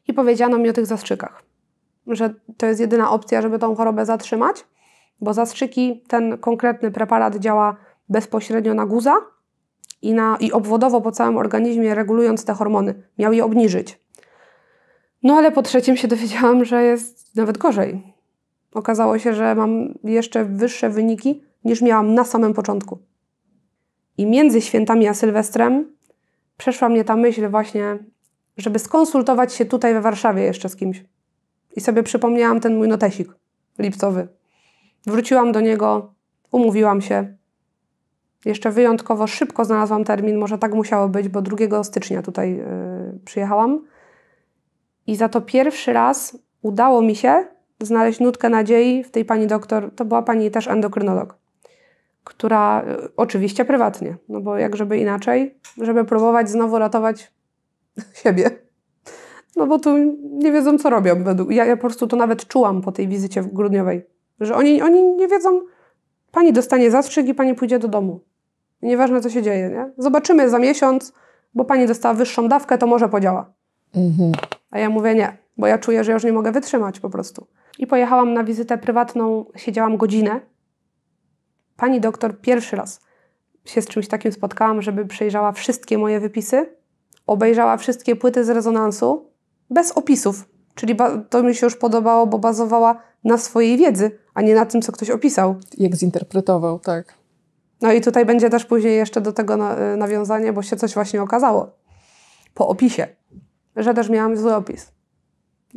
i powiedziano mi o tych zastrzykach że to jest jedyna opcja, żeby tą chorobę zatrzymać, bo zastrzyki ten konkretny preparat działa bezpośrednio na guza i, na, i obwodowo po całym organizmie regulując te hormony. Miał je obniżyć. No ale po trzecim się <laughs> dowiedziałam, że jest nawet gorzej. Okazało się, że mam jeszcze wyższe wyniki niż miałam na samym początku. I między świętami a Sylwestrem przeszła mnie ta myśl właśnie, żeby skonsultować się tutaj we Warszawie jeszcze z kimś i sobie przypomniałam ten mój notesik lipcowy. Wróciłam do niego, umówiłam się. Jeszcze wyjątkowo szybko znalazłam termin, może tak musiało być, bo 2 stycznia tutaj yy, przyjechałam. I za to pierwszy raz udało mi się znaleźć nutkę nadziei w tej pani doktor. To była pani też endokrynolog, która yy, oczywiście prywatnie, no bo jak żeby inaczej, żeby próbować znowu ratować <laughs> siebie no bo tu nie wiedzą, co robią. Ja, ja po prostu to nawet czułam po tej wizycie grudniowej, że oni, oni nie wiedzą, pani dostanie zastrzyk i pani pójdzie do domu. Nieważne, co się dzieje, nie? Zobaczymy za miesiąc, bo pani dostała wyższą dawkę, to może podziała. Mhm. A ja mówię nie, bo ja czuję, że już nie mogę wytrzymać po prostu. I pojechałam na wizytę prywatną, siedziałam godzinę. Pani doktor pierwszy raz się z czymś takim spotkałam, żeby przejrzała wszystkie moje wypisy, obejrzała wszystkie płyty z rezonansu, bez opisów. Czyli to mi się już podobało, bo bazowała na swojej wiedzy, a nie na tym, co ktoś opisał. Jak zinterpretował, tak. No i tutaj będzie też później jeszcze do tego y, nawiązanie, bo się coś właśnie okazało po opisie, że też miałam zły opis.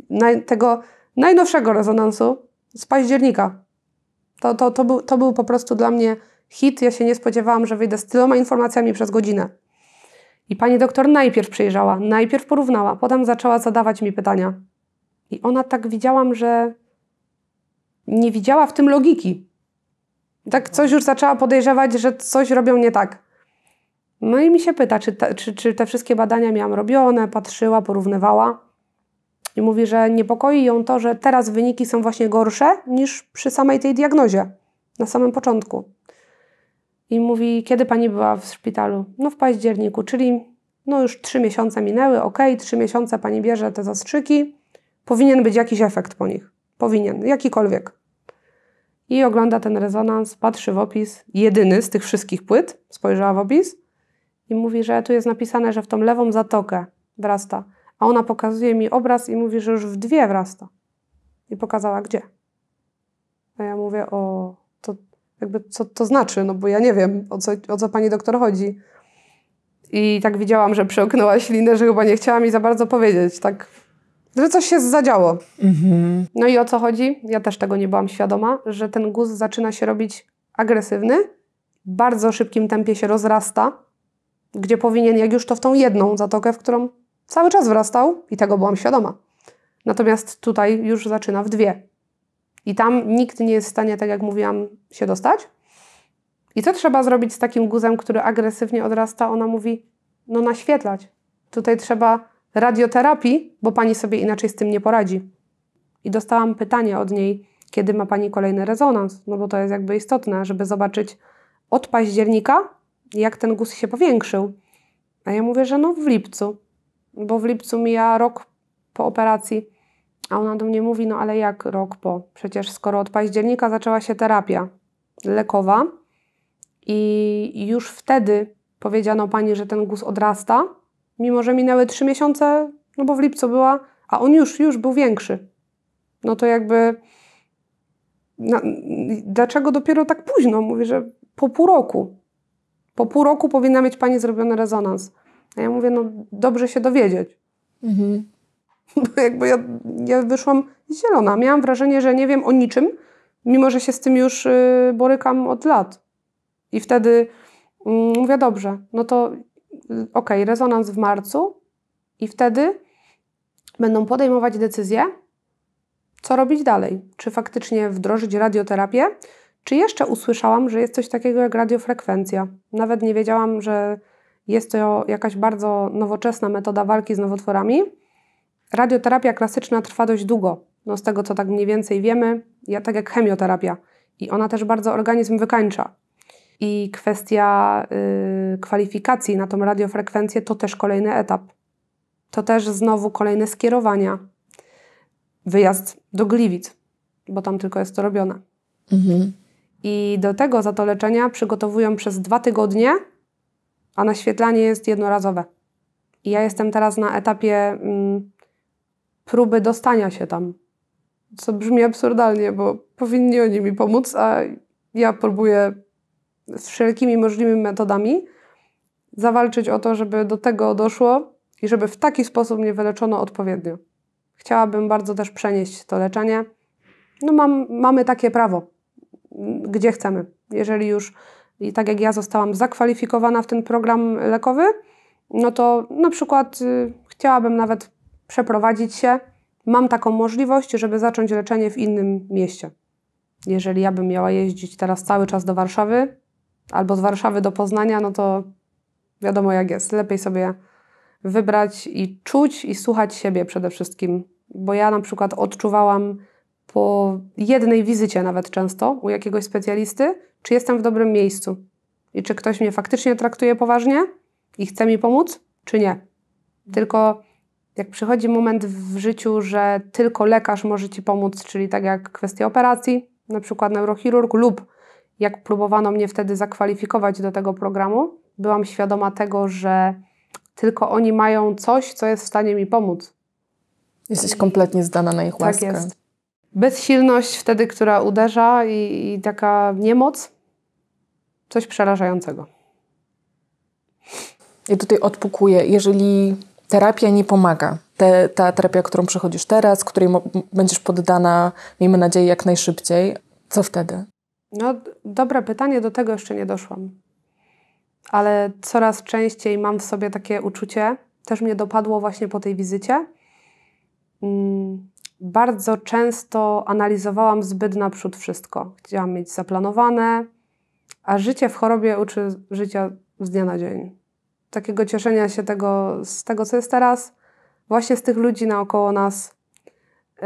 Naj tego najnowszego rezonansu z października. To, to, to, był, to był po prostu dla mnie hit. Ja się nie spodziewałam, że wyjdę z tyloma informacjami przez godzinę. I pani doktor najpierw przyjrzała, najpierw porównała, potem zaczęła zadawać mi pytania. I ona tak widziałam, że nie widziała w tym logiki. Tak coś już zaczęła podejrzewać, że coś robią nie tak. No i mi się pyta, czy czy, czy te wszystkie badania miałam robione, patrzyła, porównywała. I mówi, że niepokoi ją to, że teraz wyniki są właśnie gorsze niż przy samej tej diagnozie, na samym początku i mówi, kiedy pani była w szpitalu? No w październiku, czyli no już trzy miesiące minęły, ok, trzy miesiące pani bierze te zastrzyki, powinien być jakiś efekt po nich. Powinien, jakikolwiek. I ogląda ten rezonans, patrzy w opis, jedyny z tych wszystkich płyt, spojrzała w opis i mówi, że tu jest napisane, że w tą lewą zatokę wrasta. A ona pokazuje mi obraz i mówi, że już w dwie wrasta. I pokazała gdzie. A ja mówię, o, jakby co to znaczy, no bo ja nie wiem, o co, o co pani doktor chodzi. I tak widziałam, że przełknęła ślinę, że chyba nie chciała mi za bardzo powiedzieć, tak, że coś się zadziało. Mhm. No i o co chodzi? Ja też tego nie byłam świadoma, że ten guz zaczyna się robić agresywny, w bardzo szybkim tempie się rozrasta, gdzie powinien, jak już to w tą jedną zatokę, w którą cały czas wrastał i tego byłam świadoma. Natomiast tutaj już zaczyna w dwie. I tam nikt nie jest w stanie, tak jak mówiłam, się dostać. I co trzeba zrobić z takim guzem, który agresywnie odrasta? Ona mówi, no naświetlać. Tutaj trzeba radioterapii, bo pani sobie inaczej z tym nie poradzi. I dostałam pytanie od niej, kiedy ma pani kolejny rezonans, no bo to jest jakby istotne, żeby zobaczyć od października, jak ten guz się powiększył. A ja mówię, że no w lipcu, bo w lipcu mija rok po operacji. A ona do mnie mówi, no ale jak rok po? Przecież skoro od października zaczęła się terapia lekowa i już wtedy powiedziano pani, że ten guz odrasta, mimo że minęły trzy miesiące, no bo w lipcu była, a on już, już był większy. No to jakby... Na, dlaczego dopiero tak późno? Mówi, że po pół roku. Po pół roku powinna mieć pani zrobiony rezonans. A ja mówię, no dobrze się dowiedzieć. Mhm. <laughs> Bo jakby ja, ja wyszłam zielona. Miałam wrażenie, że nie wiem o niczym, mimo że się z tym już y, borykam od lat. I wtedy mm, mówię, dobrze, no to y, okej, okay, rezonans w marcu i wtedy będą podejmować decyzję, co robić dalej. Czy faktycznie wdrożyć radioterapię, czy jeszcze usłyszałam, że jest coś takiego jak radiofrekwencja. Nawet nie wiedziałam, że jest to jakaś bardzo nowoczesna metoda walki z nowotworami Radioterapia klasyczna trwa dość długo, no z tego co tak mniej więcej wiemy, ja tak jak chemioterapia. I ona też bardzo organizm wykańcza. I kwestia y, kwalifikacji na tą radiofrekwencję to też kolejny etap. To też znowu kolejne skierowania. Wyjazd do Gliwic, bo tam tylko jest to robione. Mhm. I do tego za to leczenia przygotowują przez dwa tygodnie, a naświetlanie jest jednorazowe. I ja jestem teraz na etapie. Mm, próby dostania się tam. Co brzmi absurdalnie, bo powinni oni mi pomóc, a ja próbuję wszelkimi możliwymi metodami zawalczyć o to, żeby do tego doszło i żeby w taki sposób mnie wyleczono odpowiednio. Chciałabym bardzo też przenieść to leczenie. No mam, mamy takie prawo, gdzie chcemy. Jeżeli już, i tak jak ja zostałam zakwalifikowana w ten program lekowy, no to na przykład y, chciałabym nawet przeprowadzić się, mam taką możliwość, żeby zacząć leczenie w innym mieście. Jeżeli ja bym miała jeździć teraz cały czas do Warszawy albo z Warszawy do Poznania, no to wiadomo jak jest. Lepiej sobie wybrać i czuć i słuchać siebie przede wszystkim. Bo ja na przykład odczuwałam po jednej wizycie nawet często u jakiegoś specjalisty, czy jestem w dobrym miejscu i czy ktoś mnie faktycznie traktuje poważnie i chce mi pomóc, czy nie. Tylko jak przychodzi moment w życiu, że tylko lekarz może Ci pomóc, czyli tak jak kwestia operacji, na przykład neurochirurg, lub jak próbowano mnie wtedy zakwalifikować do tego programu, byłam świadoma tego, że tylko oni mają coś, co jest w stanie mi pomóc. Jesteś kompletnie zdana na ich tak łaskę. Tak jest. Bezsilność wtedy, która uderza i, i taka niemoc, coś przerażającego. Ja tutaj odpukuję. Jeżeli terapia nie pomaga. Te, ta terapia, którą przechodzisz teraz, której będziesz poddana, miejmy nadzieję, jak najszybciej, co wtedy? No, dobre pytanie, do tego jeszcze nie doszłam. Ale coraz częściej mam w sobie takie uczucie, też mnie dopadło właśnie po tej wizycie. Mm, bardzo często analizowałam zbyt naprzód wszystko. Chciałam mieć zaplanowane, a życie w chorobie uczy życia z dnia na dzień takiego cieszenia się tego, z tego, co jest teraz, właśnie z tych ludzi naokoło nas. Y,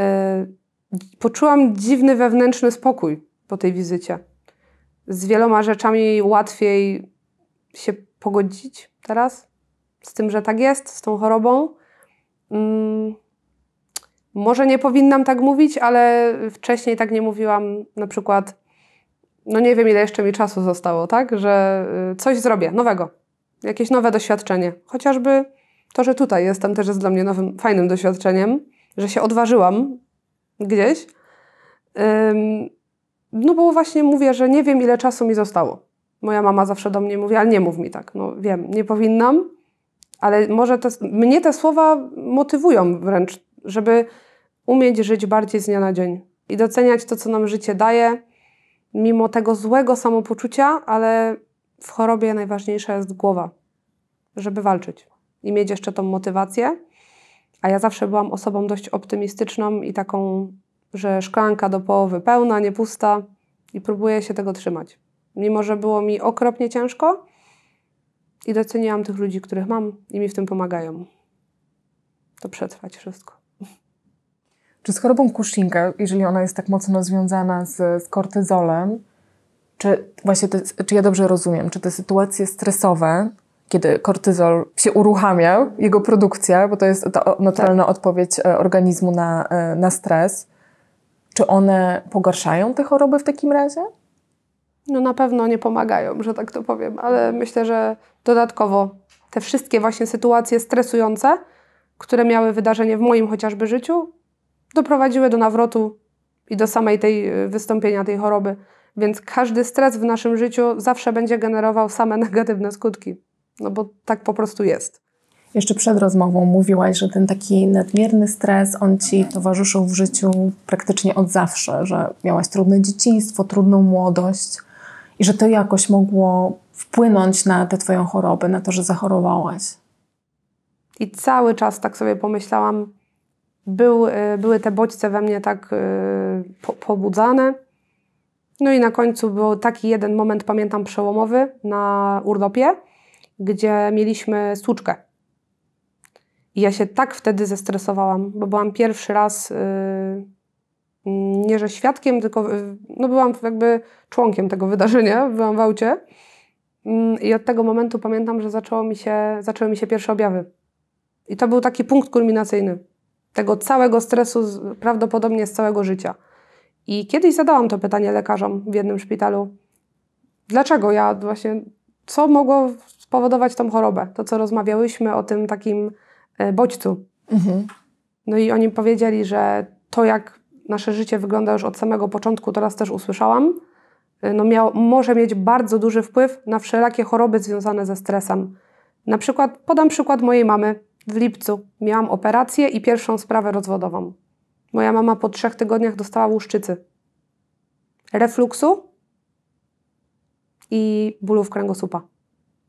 poczułam dziwny wewnętrzny spokój po tej wizycie. Z wieloma rzeczami łatwiej się pogodzić teraz, z tym, że tak jest, z tą chorobą. Mm, może nie powinnam tak mówić, ale wcześniej tak nie mówiłam. Na przykład, no nie wiem, ile jeszcze mi czasu zostało, tak? Że y, coś zrobię nowego jakieś nowe doświadczenie. Chociażby to, że tutaj jestem, też jest dla mnie nowym, fajnym doświadczeniem, że się odważyłam gdzieś. Ym, no bo właśnie mówię, że nie wiem, ile czasu mi zostało. Moja mama zawsze do mnie mówi, ale nie mów mi tak. No wiem, nie powinnam, ale może te, mnie te słowa motywują wręcz, żeby umieć żyć bardziej z dnia na dzień i doceniać to, co nam życie daje, mimo tego złego samopoczucia, ale w chorobie najważniejsza jest głowa, żeby walczyć i mieć jeszcze tą motywację. A ja zawsze byłam osobą dość optymistyczną i taką, że szklanka do połowy pełna, nie pusta i próbuję się tego trzymać. Mimo, że było mi okropnie ciężko i doceniłam tych ludzi, których mam i mi w tym pomagają. To przetrwać wszystko. Czy z chorobą Cushing'a, jeżeli ona jest tak mocno związana z, z kortyzolem, czy właśnie, te, czy ja dobrze rozumiem, czy te sytuacje stresowe, kiedy kortyzol się uruchamia, jego produkcja, bo to jest ta naturalna tak. odpowiedź e, organizmu na, e, na stres, czy one pogarszają te choroby w takim razie? No na pewno nie pomagają, że tak to powiem, ale myślę, że dodatkowo te wszystkie właśnie sytuacje stresujące, które miały wydarzenie w moim chociażby życiu, doprowadziły do nawrotu i do samej tej e, wystąpienia tej choroby. Więc każdy stres w naszym życiu zawsze będzie generował same <laughs> negatywne skutki. No bo tak po prostu jest. Jeszcze przed rozmową mówiłaś, że ten taki nadmierny stres, on ci towarzyszył w życiu praktycznie od zawsze, że miałaś trudne dzieciństwo, trudną młodość i że to jakoś mogło wpłynąć na tę twoją chorobę, na to, że zachorowałaś. I cały czas tak sobie pomyślałam, był, y, były te bodźce we mnie tak yy, po, pobudzane, no i na końcu był taki jeden moment, pamiętam, przełomowy na urlopie, gdzie mieliśmy słuczkę. I ja się tak wtedy zestresowałam, bo byłam pierwszy raz yy, nie że świadkiem, tylko yy, no byłam jakby członkiem tego wydarzenia, byłam w aucie. Mm, I od tego momentu pamiętam, że zaczęło mi się, zaczęły mi się pierwsze objawy. I to był taki punkt kulminacyjny tego całego stresu, prawdopodobnie z całego życia. I kiedyś zadałam to pytanie lekarzom w jednym szpitalu. Dlaczego ja właśnie, co mogło spowodować tą chorobę? To, co rozmawiałyśmy o tym takim e, bodźcu. Mhm. No i oni powiedzieli, że to, jak nasze życie wygląda już od samego początku, teraz też usłyszałam, e, no miał, może mieć bardzo duży wpływ na wszelakie choroby związane ze stresem. Na przykład, podam przykład mojej mamy. W lipcu miałam operację i pierwszą sprawę rozwodową. Moja mama po trzech tygodniach dostała łuszczycy, refluksu i bólu w kręgosłupa.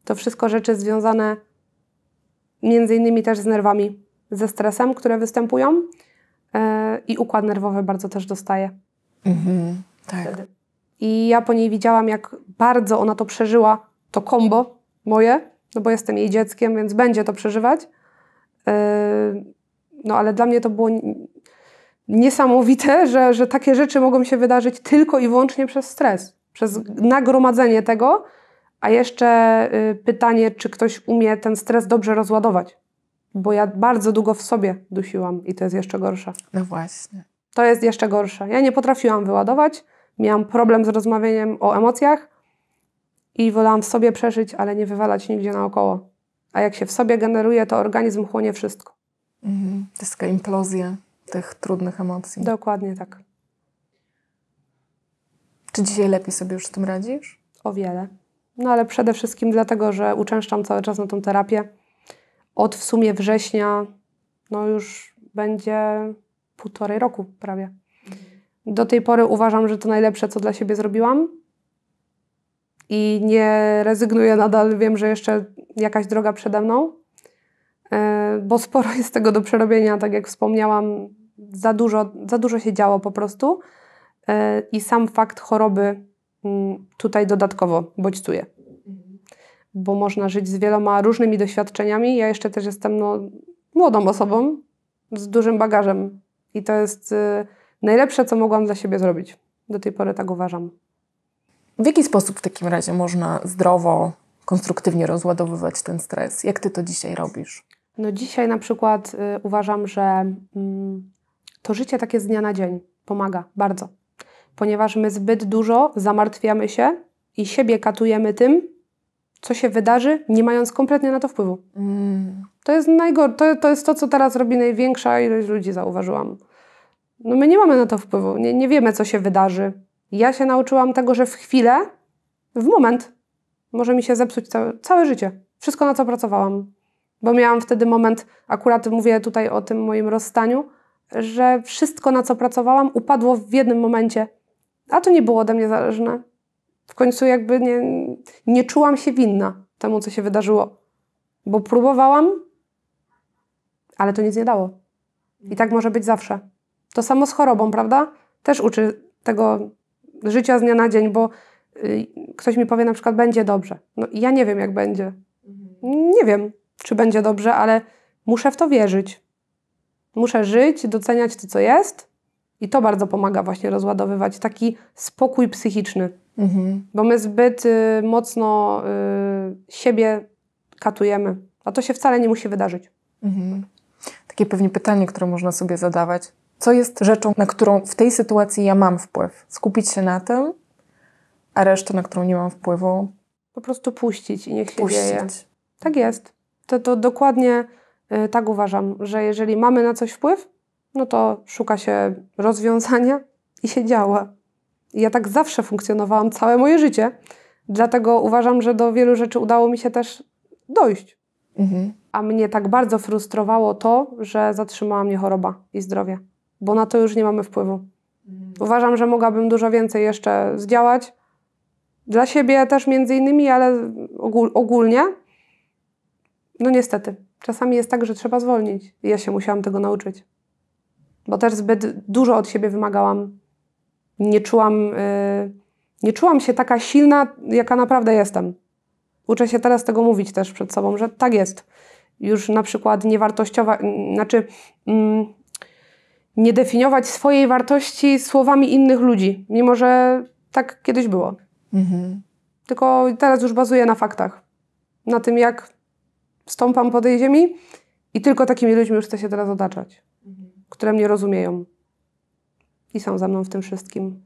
To wszystko rzeczy związane między innymi też z nerwami, ze stresem, które występują yy, i układ nerwowy bardzo też dostaje. Mhm, tak. Wtedy. I ja po niej widziałam, jak bardzo ona to przeżyła, to kombo moje, no bo jestem jej dzieckiem, więc będzie to przeżywać. Yy, no ale dla mnie to było niesamowite, że, że takie rzeczy mogą się wydarzyć tylko i wyłącznie przez stres, przez nagromadzenie tego, a jeszcze y, pytanie, czy ktoś umie ten stres dobrze rozładować, bo ja bardzo długo w sobie dusiłam i to jest jeszcze gorsze. No właśnie. To jest jeszcze gorsze. Ja nie potrafiłam wyładować, miałam problem z rozmawianiem o emocjach i wolałam w sobie przeżyć, ale nie wywalać nigdzie naokoło. A jak się w sobie generuje, to organizm chłonie wszystko. Mhm. To jest taka implozja tych trudnych emocji. Dokładnie tak. Czy dzisiaj lepiej sobie już z tym radzisz? O wiele. No ale przede wszystkim dlatego, że uczęszczam cały czas na tą terapię. Od w sumie września, no już będzie półtorej roku prawie. Do tej pory uważam, że to najlepsze, co dla siebie zrobiłam. I nie rezygnuję nadal. Wiem, że jeszcze jakaś droga przede mną, e, bo sporo jest tego do przerobienia. Tak jak wspomniałam, za dużo, za dużo się działo po prostu e, i sam fakt choroby mm, tutaj dodatkowo bodźcuje. Mhm. Bo można żyć z wieloma różnymi doświadczeniami. Ja jeszcze też jestem no, młodą osobą z dużym bagażem i to jest y, najlepsze, co mogłam dla siebie zrobić. Do tej pory tak uważam. W jaki sposób w takim razie można zdrowo, konstruktywnie rozładowywać ten stres? Jak ty to dzisiaj robisz? No dzisiaj na przykład y, uważam, że mm, to życie takie z dnia na dzień pomaga bardzo, ponieważ my zbyt dużo zamartwiamy się i siebie katujemy tym, co się wydarzy, nie mając kompletnie na to wpływu. Mm. To, jest najgor- to, to jest to, co teraz robi największa ilość ludzi, zauważyłam. No my nie mamy na to wpływu, nie, nie wiemy, co się wydarzy. Ja się nauczyłam tego, że w chwilę, w moment, może mi się zepsuć całe, całe życie. Wszystko, na co pracowałam. Bo miałam wtedy moment, akurat mówię tutaj o tym moim rozstaniu, że wszystko, na co pracowałam, upadło w jednym momencie. A to nie było ode mnie zależne. W końcu jakby nie, nie czułam się winna temu, co się wydarzyło. Bo próbowałam, ale to nic nie dało. I tak może być zawsze. To samo z chorobą, prawda? Też uczy tego życia z dnia na dzień, bo y, ktoś mi powie na przykład, będzie dobrze. No i ja nie wiem, jak będzie. Nie wiem, czy będzie dobrze, ale muszę w to wierzyć. Muszę żyć, doceniać to, co jest i to bardzo pomaga właśnie rozładowywać taki spokój psychiczny. Mhm. Bo my zbyt y, mocno y, siebie katujemy, a to się wcale nie musi wydarzyć. Mhm. Takie pewnie pytanie, które można sobie zadawać. Co jest rzeczą, na którą w tej sytuacji ja mam wpływ? Skupić się na tym, a resztę, na którą nie mam wpływu. Po prostu puścić i niech się puścić. dzieje. Tak jest. To, to dokładnie E, tak uważam, że jeżeli mamy na coś wpływ, no to szuka się rozwiązania i się działa. ja tak zawsze funkcjonowałam całe moje życie, dlatego uważam, że do wielu rzeczy udało mi się też dojść. Mhm. A mnie tak bardzo frustrowało to, że zatrzymała mnie choroba i zdrowie, bo na to już nie mamy wpływu. Mhm. Uważam, że mogłabym dużo więcej jeszcze zdziałać. Dla siebie też między innymi, ale ogólnie. No niestety, Czasami jest tak, że trzeba zwolnić. Ja się musiałam tego nauczyć, bo też zbyt dużo od siebie wymagałam. Nie czułam, yy, nie czułam się taka silna, jaka naprawdę jestem. Uczę się teraz tego mówić też przed sobą, że tak jest. Już na przykład niewartościowa, znaczy mm, nie definiować swojej wartości słowami innych ludzi, mimo że tak kiedyś było. Mhm. Tylko teraz już bazuję na faktach. Na tym, jak Wstąpam po tej ziemi i tylko takimi ludźmi już chcę się teraz otaczać, mhm. które mnie rozumieją i są za mną w tym wszystkim.